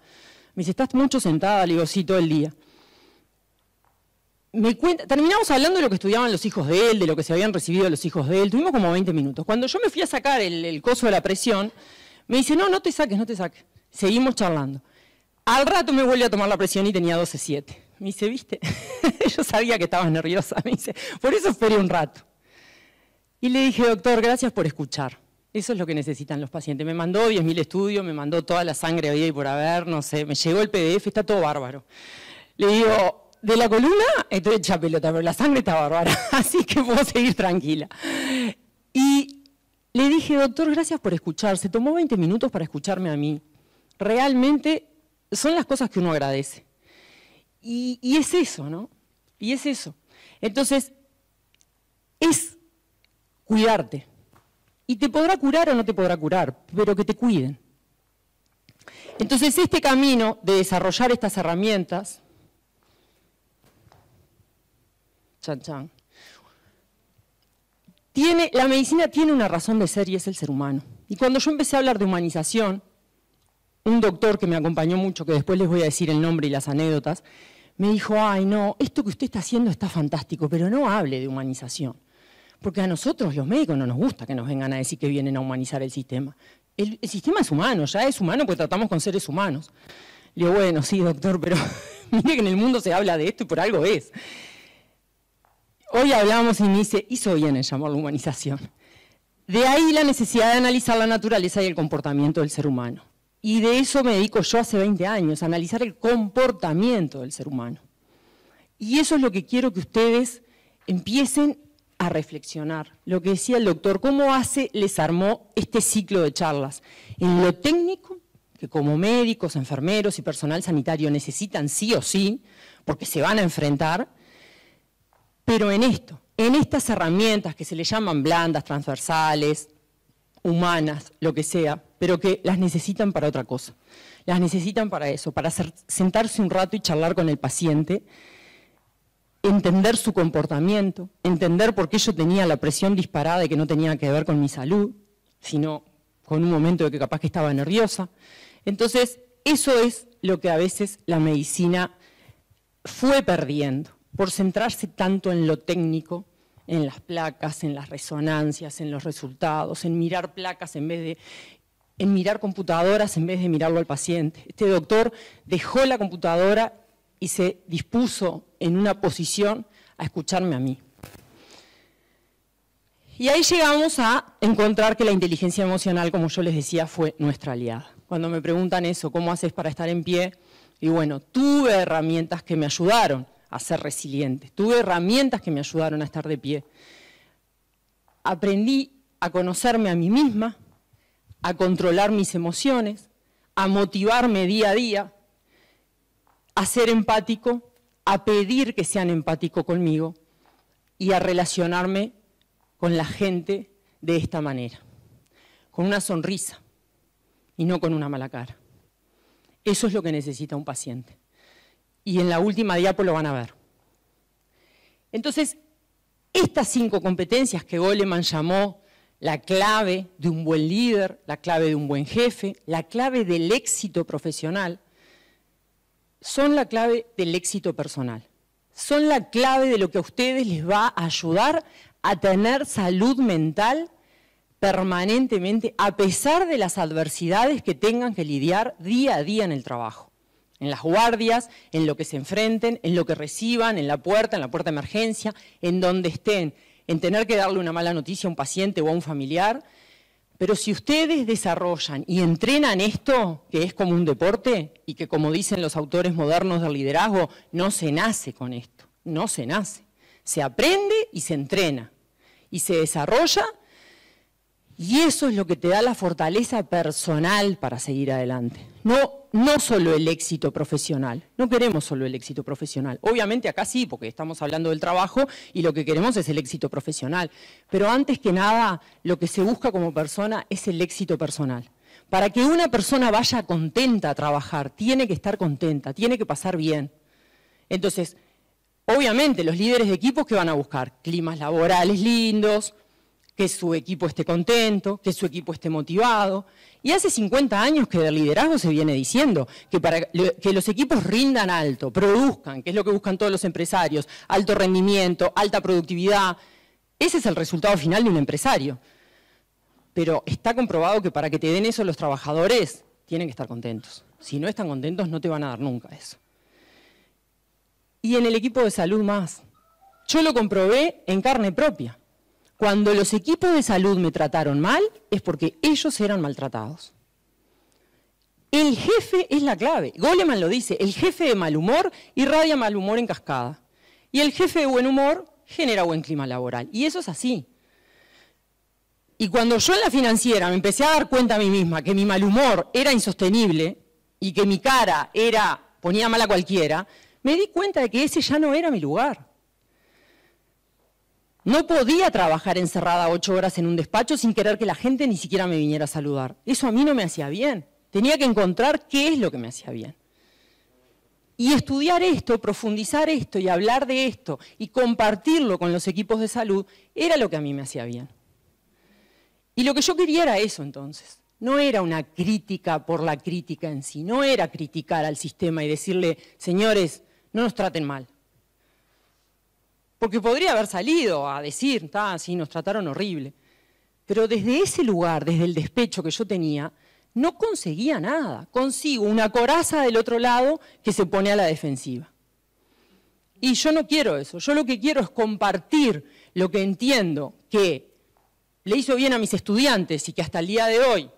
Me dice, ¿estás mucho sentada? Le digo, sí, todo el día terminamos hablando de lo que estudiaban los hijos de él, de lo que se habían recibido los hijos de él, tuvimos como 20 minutos. Cuando yo me fui a sacar el, el coso de la presión, me dice, no, no te saques, no te saques. Seguimos charlando. Al rato me vuelve a tomar la presión y tenía 12,7. Me dice, ¿viste? yo sabía que estabas nerviosa, me dice, por eso esperé un rato. Y le dije, doctor, gracias por escuchar. Eso es lo que necesitan los pacientes. Me mandó 10.000 estudios, me mandó toda la sangre hoy y por haber, no sé, me llegó el PDF, está todo bárbaro. Le digo, de la columna estoy hecha pelota, pero la sangre está bárbara, así que puedo seguir tranquila. Y le dije, doctor, gracias por escuchar. Se tomó 20 minutos para escucharme a mí. Realmente son las cosas que uno agradece. Y, y es eso, ¿no? Y es eso. Entonces, es cuidarte. Y te podrá curar o no te podrá curar, pero que te cuiden. Entonces, este camino de desarrollar estas herramientas Chan Chan. Tiene, la medicina tiene una razón de ser y es el ser humano. Y cuando yo empecé a hablar de humanización, un doctor que me acompañó mucho, que después les voy a decir el nombre y las anécdotas, me dijo, ay no, esto que usted está haciendo está fantástico, pero no hable de humanización. Porque a nosotros los médicos no nos gusta que nos vengan a decir que vienen a humanizar el sistema. El, el sistema es humano, ya es humano porque tratamos con seres humanos. Le digo, bueno, sí, doctor, pero mire que en el mundo se habla de esto y por algo es. Hoy hablamos y dice, hizo bien en la humanización. De ahí la necesidad de analizar la naturaleza y el comportamiento del ser humano. Y de eso me dedico yo hace 20 años, a analizar el comportamiento del ser humano. Y eso es lo que quiero que ustedes empiecen a reflexionar. Lo que decía el doctor, cómo hace, les armó este ciclo de charlas. En lo técnico, que como médicos, enfermeros y personal sanitario necesitan sí o sí, porque se van a enfrentar, pero en esto, en estas herramientas que se le llaman blandas, transversales, humanas, lo que sea, pero que las necesitan para otra cosa. Las necesitan para eso, para sentarse un rato y charlar con el paciente, entender su comportamiento, entender por qué yo tenía la presión disparada y que no tenía que ver con mi salud, sino con un momento de que capaz que estaba nerviosa. Entonces, eso es lo que a veces la medicina fue perdiendo por centrarse tanto en lo técnico, en las placas, en las resonancias, en los resultados, en mirar placas en vez de en mirar computadoras en vez de mirarlo al paciente. Este doctor dejó la computadora y se dispuso en una posición a escucharme a mí. Y ahí llegamos a encontrar que la inteligencia emocional, como yo les decía, fue nuestra aliada. Cuando me preguntan eso, ¿cómo haces para estar en pie? Y bueno, tuve herramientas que me ayudaron a ser resiliente. Tuve herramientas que me ayudaron a estar de pie. Aprendí a conocerme a mí misma, a controlar mis emociones, a motivarme día a día, a ser empático, a pedir que sean empáticos conmigo y a relacionarme con la gente de esta manera, con una sonrisa y no con una mala cara. Eso es lo que necesita un paciente y en la última diapo pues lo van a ver. Entonces, estas cinco competencias que Goleman llamó la clave de un buen líder, la clave de un buen jefe, la clave del éxito profesional, son la clave del éxito personal. Son la clave de lo que a ustedes les va a ayudar a tener salud mental permanentemente, a pesar de las adversidades que tengan que lidiar día a día en el trabajo en las guardias, en lo que se enfrenten, en lo que reciban, en la puerta, en la puerta de emergencia, en donde estén, en tener que darle una mala noticia a un paciente o a un familiar. Pero si ustedes desarrollan y entrenan esto, que es como un deporte y que como dicen los autores modernos del liderazgo, no se nace con esto, no se nace. Se aprende y se entrena y se desarrolla y eso es lo que te da la fortaleza personal para seguir adelante no, solo el éxito profesional, no queremos solo el éxito profesional. Obviamente acá sí, porque estamos hablando del trabajo y lo que queremos es el éxito profesional. Pero antes que nada, lo que se busca como persona es el éxito personal. Para que una persona vaya contenta a trabajar, tiene que estar contenta, tiene que pasar bien. Entonces, obviamente los líderes de equipos que van a buscar climas laborales lindos, que su equipo esté contento, que su equipo esté motivado. Y hace 50 años que del liderazgo se viene diciendo que para que los equipos rindan alto, produzcan, que es lo que buscan todos los empresarios, alto rendimiento, alta productividad. Ese es el resultado final de un empresario. Pero está comprobado que para que te den eso los trabajadores tienen que estar contentos. Si no están contentos no te van a dar nunca eso. Y en el equipo de salud más. Yo lo comprobé en carne propia. Cuando los equipos de salud me trataron mal es porque ellos eran maltratados. El jefe es la clave. Goleman lo dice, el jefe de mal humor irradia mal humor en cascada. Y el jefe de buen humor genera buen clima laboral. Y eso es así. Y cuando yo en la financiera me empecé a dar cuenta a mí misma que mi mal humor era insostenible y que mi cara era ponía mal a cualquiera, me di cuenta de que ese ya no era mi lugar. No podía trabajar encerrada ocho horas en un despacho sin querer que la gente ni siquiera me viniera a saludar. Eso a mí no me hacía bien. Tenía que encontrar qué es lo que me hacía bien. Y estudiar esto, profundizar esto y hablar de esto y compartirlo con los equipos de salud era lo que a mí me hacía bien. Y lo que yo quería era eso entonces. No era una crítica por la crítica en sí, no era criticar al sistema y decirle, señores, no nos traten mal, porque podría haber salido a decir, está, sí, nos trataron horrible. Pero desde ese lugar, desde el despecho que yo tenía, no conseguía nada. Consigo una coraza del otro lado que se pone a la defensiva. Y yo no quiero eso. Yo lo que quiero es compartir lo que entiendo que le hizo bien a mis estudiantes y que hasta el día de hoy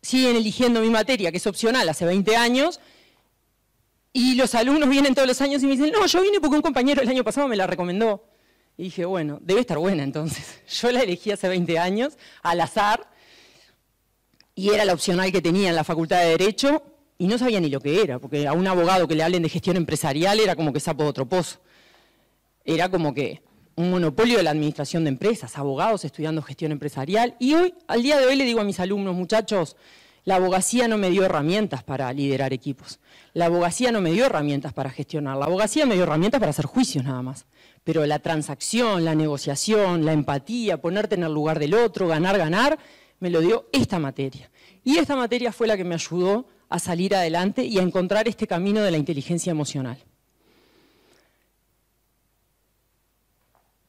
siguen eligiendo mi materia, que es opcional, hace 20 años, y los alumnos vienen todos los años y me dicen, no, yo vine porque un compañero el año pasado me la recomendó. Y dije, bueno, debe estar buena entonces. Yo la elegí hace 20 años, al azar, y era la opcional que tenía en la Facultad de Derecho, y no sabía ni lo que era, porque a un abogado que le hablen de gestión empresarial era como que sapo de otro pozo. Era como que un monopolio de la administración de empresas, abogados estudiando gestión empresarial. Y hoy, al día de hoy, le digo a mis alumnos, muchachos, la abogacía no me dio herramientas para liderar equipos. La abogacía no me dio herramientas para gestionar. La abogacía me dio herramientas para hacer juicios nada más. Pero la transacción, la negociación, la empatía, ponerte en el lugar del otro, ganar, ganar, me lo dio esta materia. Y esta materia fue la que me ayudó a salir adelante y a encontrar este camino de la inteligencia emocional.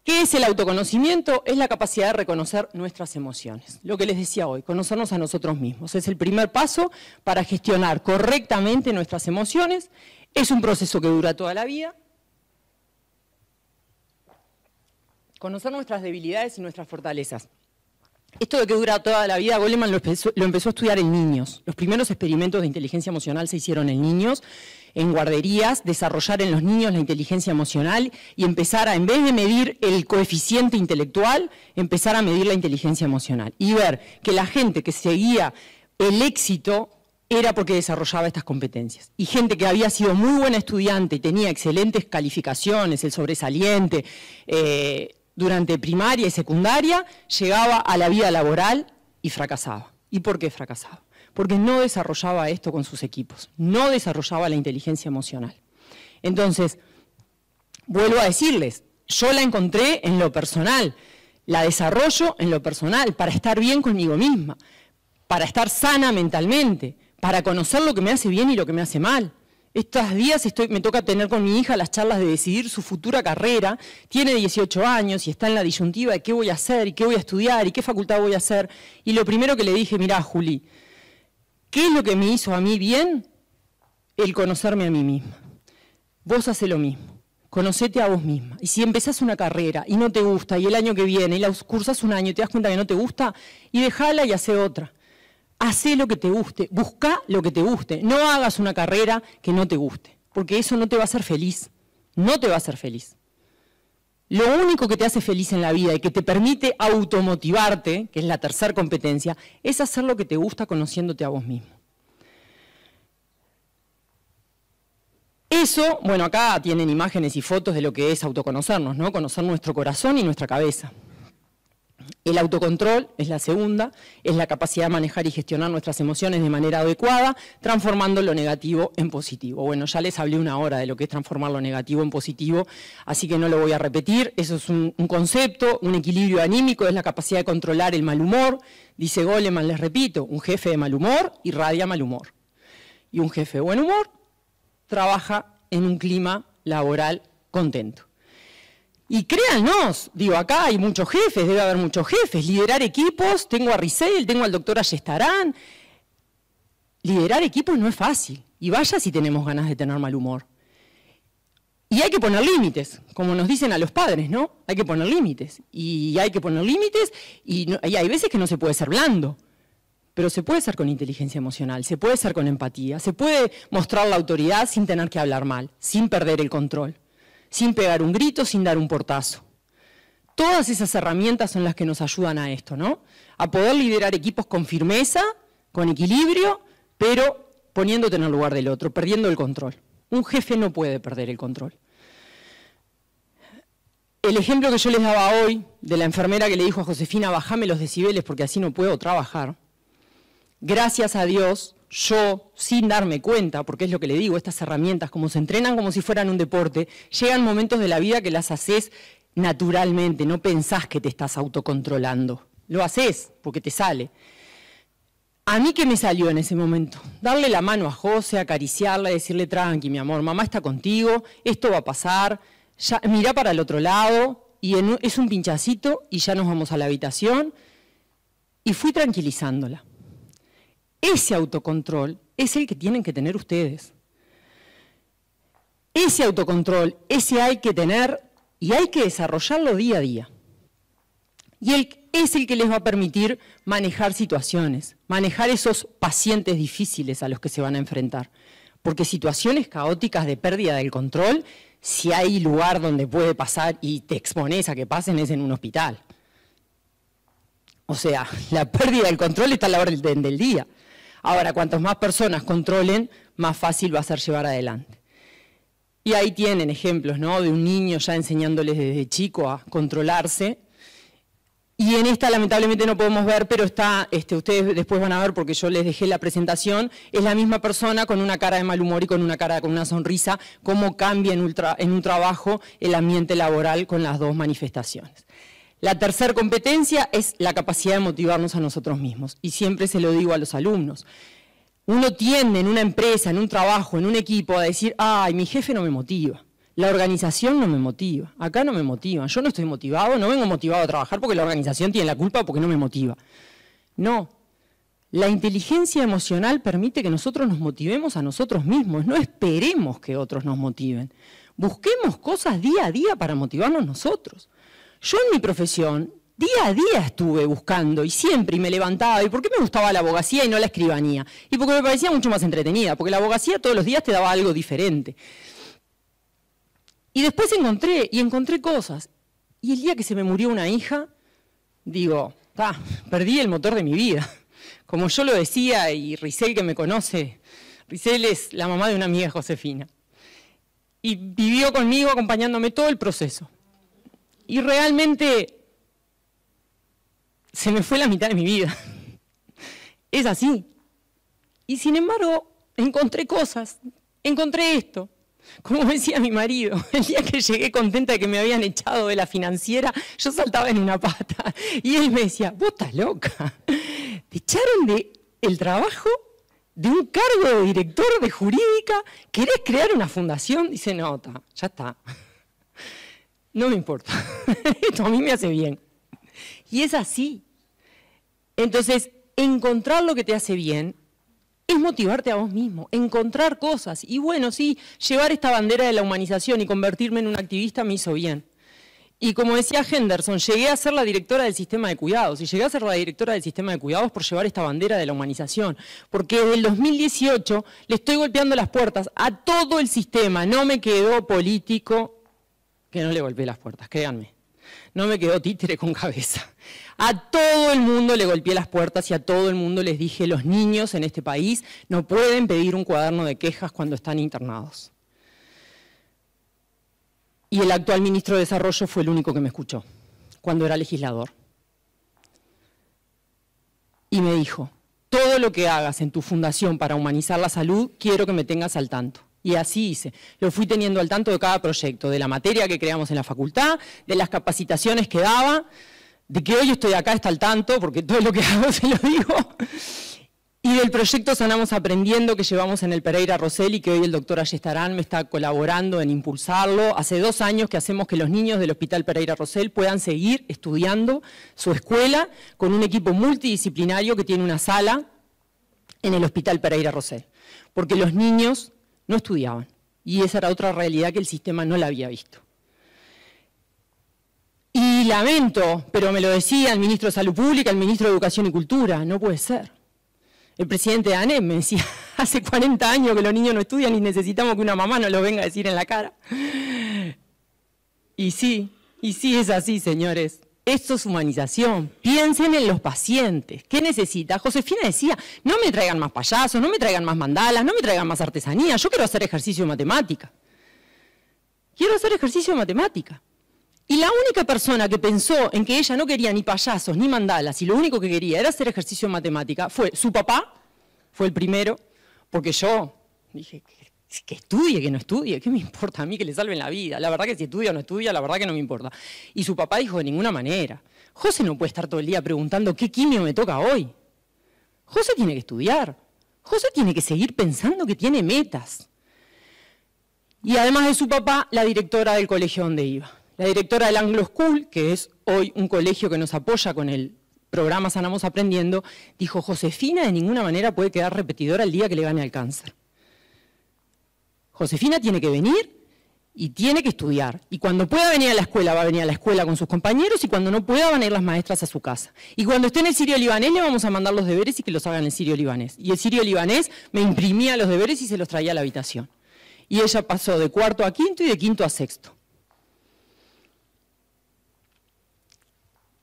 ¿Qué es el autoconocimiento? Es la capacidad de reconocer nuestras emociones. Lo que les decía hoy, conocernos a nosotros mismos. Es el primer paso para gestionar correctamente nuestras emociones. Es un proceso que dura toda la vida. Conocer nuestras debilidades y nuestras fortalezas. Esto de que dura toda la vida, Goleman lo empezó, lo empezó a estudiar en niños. Los primeros experimentos de inteligencia emocional se hicieron en niños en guarderías, desarrollar en los niños la inteligencia emocional y empezar a, en vez de medir el coeficiente intelectual, empezar a medir la inteligencia emocional y ver que la gente que seguía el éxito era porque desarrollaba estas competencias. Y gente que había sido muy buena estudiante y tenía excelentes calificaciones, el sobresaliente, eh, durante primaria y secundaria, llegaba a la vida laboral y fracasaba. ¿Y por qué fracasaba? porque no desarrollaba esto con sus equipos, no desarrollaba la inteligencia emocional. Entonces, vuelvo a decirles, yo la encontré en lo personal, la desarrollo en lo personal, para estar bien conmigo misma, para estar sana mentalmente, para conocer lo que me hace bien y lo que me hace mal. Estos días me toca tener con mi hija las charlas de decidir su futura carrera. Tiene 18 años y está en la disyuntiva de qué voy a hacer y qué voy a estudiar y qué facultad voy a hacer. Y lo primero que le dije, mirá, Juli, ¿Qué es lo que me hizo a mí bien? El conocerme a mí misma. Vos haces lo mismo. Conocete a vos misma. Y si empezás una carrera y no te gusta, y el año que viene, y la cursas un año y te das cuenta que no te gusta, y dejala y hace otra. Hacé lo que te guste, busca lo que te guste. No hagas una carrera que no te guste, porque eso no te va a hacer feliz. No te va a hacer feliz. Lo único que te hace feliz en la vida y que te permite automotivarte, que es la tercera competencia, es hacer lo que te gusta conociéndote a vos mismo. Eso, bueno, acá tienen imágenes y fotos de lo que es autoconocernos, ¿no? Conocer nuestro corazón y nuestra cabeza. El autocontrol es la segunda, es la capacidad de manejar y gestionar nuestras emociones de manera adecuada, transformando lo negativo en positivo. Bueno, ya les hablé una hora de lo que es transformar lo negativo en positivo, así que no lo voy a repetir. Eso es un, concepto, un equilibrio anímico, es la capacidad de controlar el mal humor. Dice Goleman, les repito, un jefe de mal humor irradia mal humor. Y un jefe de buen humor trabaja en un clima laboral contento. Y créanos, digo, acá hay muchos jefes, debe haber muchos jefes. Liderar equipos, tengo a Rizel, tengo al doctor Ayestarán. Liderar equipos no es fácil. Y vaya si tenemos ganas de tener mal humor. Y hay que poner límites, como nos dicen a los padres, ¿no? Hay que poner límites. Y hay que poner límites y, y hay veces que no se puede ser blando. Pero se puede ser con inteligencia emocional, se puede ser con empatía, se puede mostrar la autoridad sin tener que hablar mal, sin perder el control sin pegar un grito, sin dar un portazo. Todas esas herramientas son las que nos ayudan a esto, ¿no? A poder liderar equipos con firmeza, con equilibrio, pero poniéndote en el lugar del otro, perdiendo el control. Un jefe no puede perder el control. El ejemplo que yo les daba hoy de la enfermera que le dijo a Josefina, bajame los decibeles porque así no puedo trabajar. Gracias a Dios, yo, sin darme cuenta, porque es lo que le digo, estas herramientas, como se entrenan como si fueran un deporte, llegan momentos de la vida que las haces naturalmente, no pensás que te estás autocontrolando. Lo haces porque te sale. A mí que me salió en ese momento, darle la mano a José, acariciarla, decirle tranqui, mi amor, mamá está contigo, esto va a pasar, ya, mirá para el otro lado, y es un pinchacito y ya nos vamos a la habitación. Y fui tranquilizándola. Ese autocontrol es el que tienen que tener ustedes. Ese autocontrol, ese hay que tener y hay que desarrollarlo día a día. Y es el que les va a permitir manejar situaciones, manejar esos pacientes difíciles a los que se van a enfrentar. Porque situaciones caóticas de pérdida del control, si hay lugar donde puede pasar y te expones a que pasen, es en un hospital. O sea, la pérdida del control está a la hora del día. Ahora, cuantas más personas controlen, más fácil va a ser llevar adelante. Y ahí tienen ejemplos, ¿no? De un niño ya enseñándoles desde chico a controlarse. Y en esta lamentablemente no podemos ver, pero está, este, ustedes después van a ver porque yo les dejé la presentación, es la misma persona con una cara de mal humor y con una cara con una sonrisa, cómo cambia en un trabajo el ambiente laboral con las dos manifestaciones. La tercera competencia es la capacidad de motivarnos a nosotros mismos. Y siempre se lo digo a los alumnos. Uno tiende en una empresa, en un trabajo, en un equipo a decir, ay, mi jefe no me motiva. La organización no me motiva, acá no me motiva, yo no estoy motivado, no vengo motivado a trabajar porque la organización tiene la culpa porque no me motiva. No, la inteligencia emocional permite que nosotros nos motivemos a nosotros mismos, no esperemos que otros nos motiven. Busquemos cosas día a día para motivarnos nosotros. Yo en mi profesión, día a día estuve buscando y siempre y me levantaba. ¿Y por qué me gustaba la abogacía y no la escribanía? Y porque me parecía mucho más entretenida, porque la abogacía todos los días te daba algo diferente. Y después encontré, y encontré cosas. Y el día que se me murió una hija, digo, perdí el motor de mi vida. Como yo lo decía, y Risel que me conoce, Risel es la mamá de una amiga Josefina. Y vivió conmigo acompañándome todo el proceso. Y realmente se me fue la mitad de mi vida. Es así. Y sin embargo, encontré cosas, encontré esto. Como decía mi marido, el día que llegué contenta de que me habían echado de la financiera, yo saltaba en una pata. Y él me decía, vos estás loca. Te echaron de el trabajo de un cargo de director de jurídica, ¿querés crear una fundación? Dice, no, ya está no me importa, esto a mí me hace bien. Y es así. Entonces, encontrar lo que te hace bien es motivarte a vos mismo, encontrar cosas. Y bueno, sí, llevar esta bandera de la humanización y convertirme en un activista me hizo bien. Y como decía Henderson, llegué a ser la directora del sistema de cuidados. Y llegué a ser la directora del sistema de cuidados por llevar esta bandera de la humanización. Porque desde el 2018 le estoy golpeando las puertas a todo el sistema. No me quedó político que no le golpeé las puertas, créanme. No me quedó títere con cabeza. A todo el mundo le golpeé las puertas y a todo el mundo les dije, los niños en este país no pueden pedir un cuaderno de quejas cuando están internados. Y el actual ministro de Desarrollo fue el único que me escuchó cuando era legislador. Y me dijo, todo lo que hagas en tu fundación para humanizar la salud, quiero que me tengas al tanto. Y así hice. Lo fui teniendo al tanto de cada proyecto, de la materia que creamos en la facultad, de las capacitaciones que daba, de que hoy estoy acá está al tanto, porque todo lo que hago se lo digo, y del proyecto Sanamos Aprendiendo que llevamos en el Pereira Rosell y que hoy el doctor Ayestarán me está colaborando en impulsarlo. Hace dos años que hacemos que los niños del Hospital Pereira Rosell puedan seguir estudiando su escuela con un equipo multidisciplinario que tiene una sala en el Hospital Pereira Rosell. Porque los niños no estudiaban. Y esa era otra realidad que el sistema no la había visto. Y lamento, pero me lo decía el ministro de Salud Pública, el ministro de Educación y Cultura, no puede ser. El presidente de ANEM me decía, hace 40 años que los niños no estudian y necesitamos que una mamá nos lo venga a decir en la cara. Y sí, y sí es así, señores. Esto es humanización. Piensen en los pacientes. ¿Qué necesita? Josefina decía, no me traigan más payasos, no me traigan más mandalas, no me traigan más artesanía. Yo quiero hacer ejercicio de matemática. Quiero hacer ejercicio de matemática. Y la única persona que pensó en que ella no quería ni payasos ni mandalas y lo único que quería era hacer ejercicio de matemática fue su papá, fue el primero, porque yo dije, que estudie, que no estudie, ¿qué me importa a mí que le salven la vida? La verdad que si estudia o no estudia, la verdad que no me importa. Y su papá dijo, de ninguna manera, José no puede estar todo el día preguntando qué quimio me toca hoy. José tiene que estudiar. José tiene que seguir pensando que tiene metas. Y además de su papá, la directora del colegio donde iba. La directora del Anglo School, que es hoy un colegio que nos apoya con el programa Sanamos Aprendiendo, dijo, Josefina de ninguna manera puede quedar repetidora el día que le gane al cáncer. Josefina tiene que venir y tiene que estudiar. Y cuando pueda venir a la escuela, va a venir a la escuela con sus compañeros y cuando no pueda van a ir las maestras a su casa. Y cuando esté en el sirio libanés le vamos a mandar los deberes y que los hagan en el sirio libanés. Y el sirio libanés me imprimía los deberes y se los traía a la habitación. Y ella pasó de cuarto a quinto y de quinto a sexto.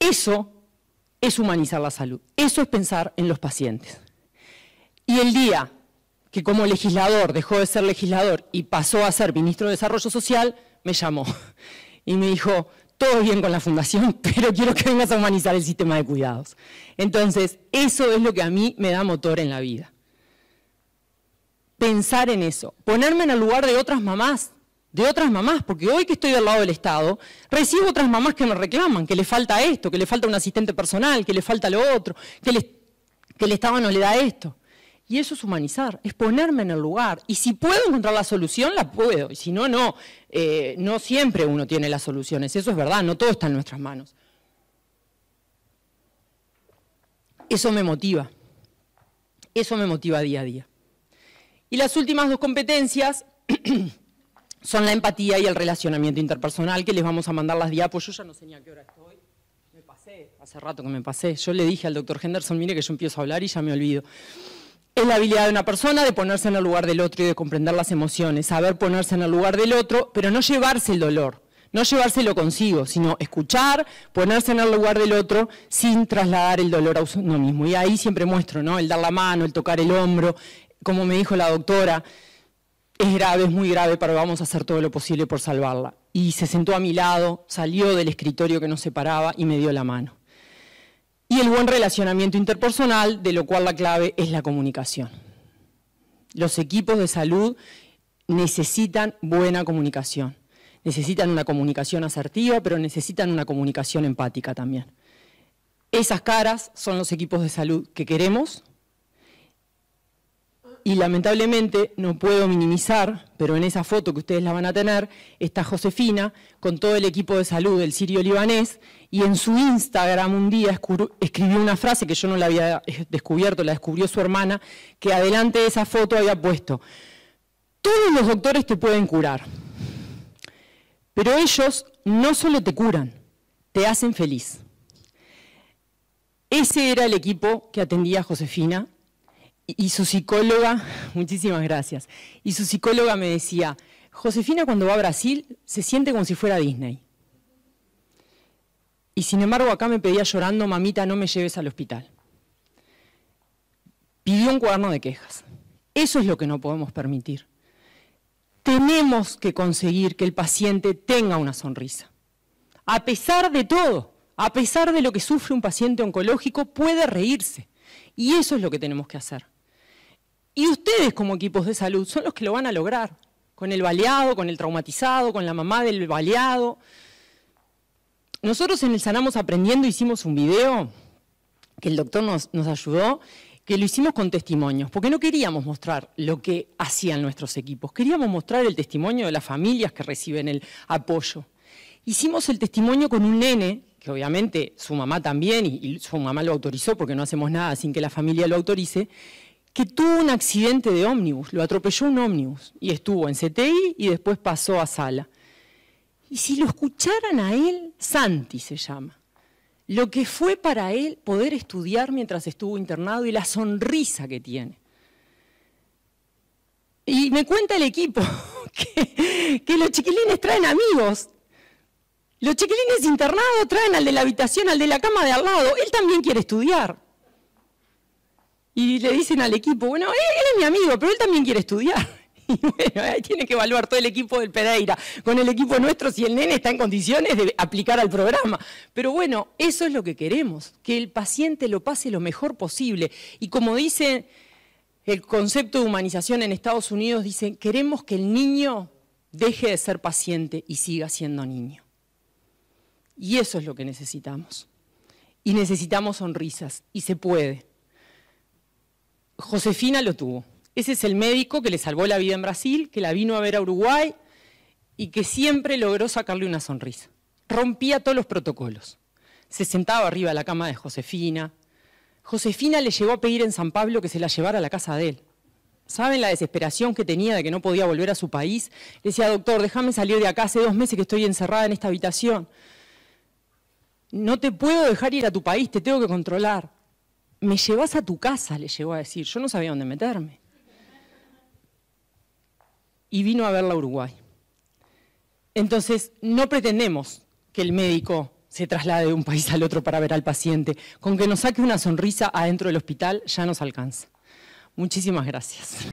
Eso es humanizar la salud, eso es pensar en los pacientes. Y el día que como legislador dejó de ser legislador y pasó a ser ministro de Desarrollo Social, me llamó y me dijo, todo bien con la fundación, pero quiero que vengas a humanizar el sistema de cuidados. Entonces, eso es lo que a mí me da motor en la vida. Pensar en eso, ponerme en el lugar de otras mamás, de otras mamás, porque hoy que estoy al lado del Estado, recibo otras mamás que me reclaman, que le falta esto, que le falta un asistente personal, que le falta lo otro, que el Estado no le da esto. Y eso es humanizar, es ponerme en el lugar. Y si puedo encontrar la solución, la puedo. Y si no, no. Eh, no siempre uno tiene las soluciones. Eso es verdad, no todo está en nuestras manos. Eso me motiva. Eso me motiva día a día. Y las últimas dos competencias son la empatía y el relacionamiento interpersonal, que les vamos a mandar las diapos. Yo ya no sé ni a qué hora estoy. Me pasé, hace rato que me pasé. Yo le dije al doctor Henderson, mire que yo empiezo a hablar y ya me olvido es la habilidad de una persona de ponerse en el lugar del otro y de comprender las emociones, saber ponerse en el lugar del otro, pero no llevarse el dolor, no llevárselo consigo, sino escuchar, ponerse en el lugar del otro sin trasladar el dolor a uno mismo. Y ahí siempre muestro, ¿no? El dar la mano, el tocar el hombro, como me dijo la doctora, es grave, es muy grave, pero vamos a hacer todo lo posible por salvarla. Y se sentó a mi lado, salió del escritorio que nos separaba y me dio la mano y el buen relacionamiento interpersonal, de lo cual la clave es la comunicación. Los equipos de salud necesitan buena comunicación. Necesitan una comunicación asertiva, pero necesitan una comunicación empática también. Esas caras son los equipos de salud que queremos y lamentablemente no puedo minimizar, pero en esa foto que ustedes la van a tener, está Josefina con todo el equipo de salud del sirio libanés y en su Instagram un día escribió una frase que yo no la había eh, descubierto, la descubrió su hermana, que adelante de esa foto había puesto, todos los doctores te pueden curar, pero ellos no solo te curan, te hacen feliz. Ese era el equipo que atendía a Josefina y su psicóloga, muchísimas gracias, y su psicóloga me decía, Josefina cuando va a Brasil se siente como si fuera Disney. Y sin embargo acá me pedía llorando, mamita, no me lleves al hospital. Pidió un cuaderno de quejas. Eso es lo que no podemos permitir. Tenemos que conseguir que el paciente tenga una sonrisa. A pesar de todo, a pesar de lo que sufre un paciente oncológico, puede reírse. Y eso es lo que tenemos que hacer. Y ustedes como equipos de salud son los que lo van a lograr, con el baleado, con el traumatizado, con la mamá del baleado. Nosotros en el Sanamos Aprendiendo hicimos un video que el doctor nos, ayudó, que lo hicimos con testimonios, porque no queríamos mostrar lo que hacían nuestros equipos, queríamos mostrar el testimonio de las familias que reciben el apoyo. Hicimos el testimonio con un nene, que obviamente su mamá también, y su mamá lo autorizó porque no hacemos nada sin que la familia lo autorice, que tuvo un accidente de ómnibus, lo atropelló un ómnibus y estuvo en CTI y después pasó a Sala. Y si lo escucharan a él, Santi se llama, lo que fue para él poder estudiar mientras estuvo internado y la sonrisa que tiene. Y me cuenta el equipo que, que los chiquilines traen amigos. Los chiquilines internados traen al de la habitación, al de la cama de al lado. Él también quiere estudiar y le dicen al equipo, bueno, eh, él, es mi amigo, pero él también quiere estudiar. Y bueno, tiene que evaluar todo el equipo del Pereira con el equipo nuestro si el nene está en condiciones de aplicar al programa. Pero bueno, eso es lo que queremos, que el paciente lo pase lo mejor posible. Y como dice el concepto de humanización en Estados Unidos, dicen, queremos que el niño deje de ser paciente y siga siendo niño. Y eso es lo que necesitamos. Y necesitamos sonrisas, y se puede. Josefina lo tuvo. Ese es el médico que le salvó la vida en Brasil, que la vino a ver a Uruguay y que siempre logró sacarle una sonrisa. Rompía todos los protocolos. Se sentaba arriba de la cama de Josefina. Josefina le llegó a pedir en San Pablo que se la llevara a la casa de él. ¿Saben la desesperación que tenía de que no podía volver a su país? Le decía, doctor, déjame salir de acá, hace dos meses que estoy encerrada en esta habitación. No te puedo dejar ir a tu país, te tengo que controlar me llevas a tu casa, le llegó a decir. Yo no sabía dónde meterme. Y vino a verla a Uruguay. Entonces, no pretendemos que el médico se traslade de un país al otro para ver al paciente. Con que nos saque una sonrisa adentro del hospital ya nos alcanza. Muchísimas gracias.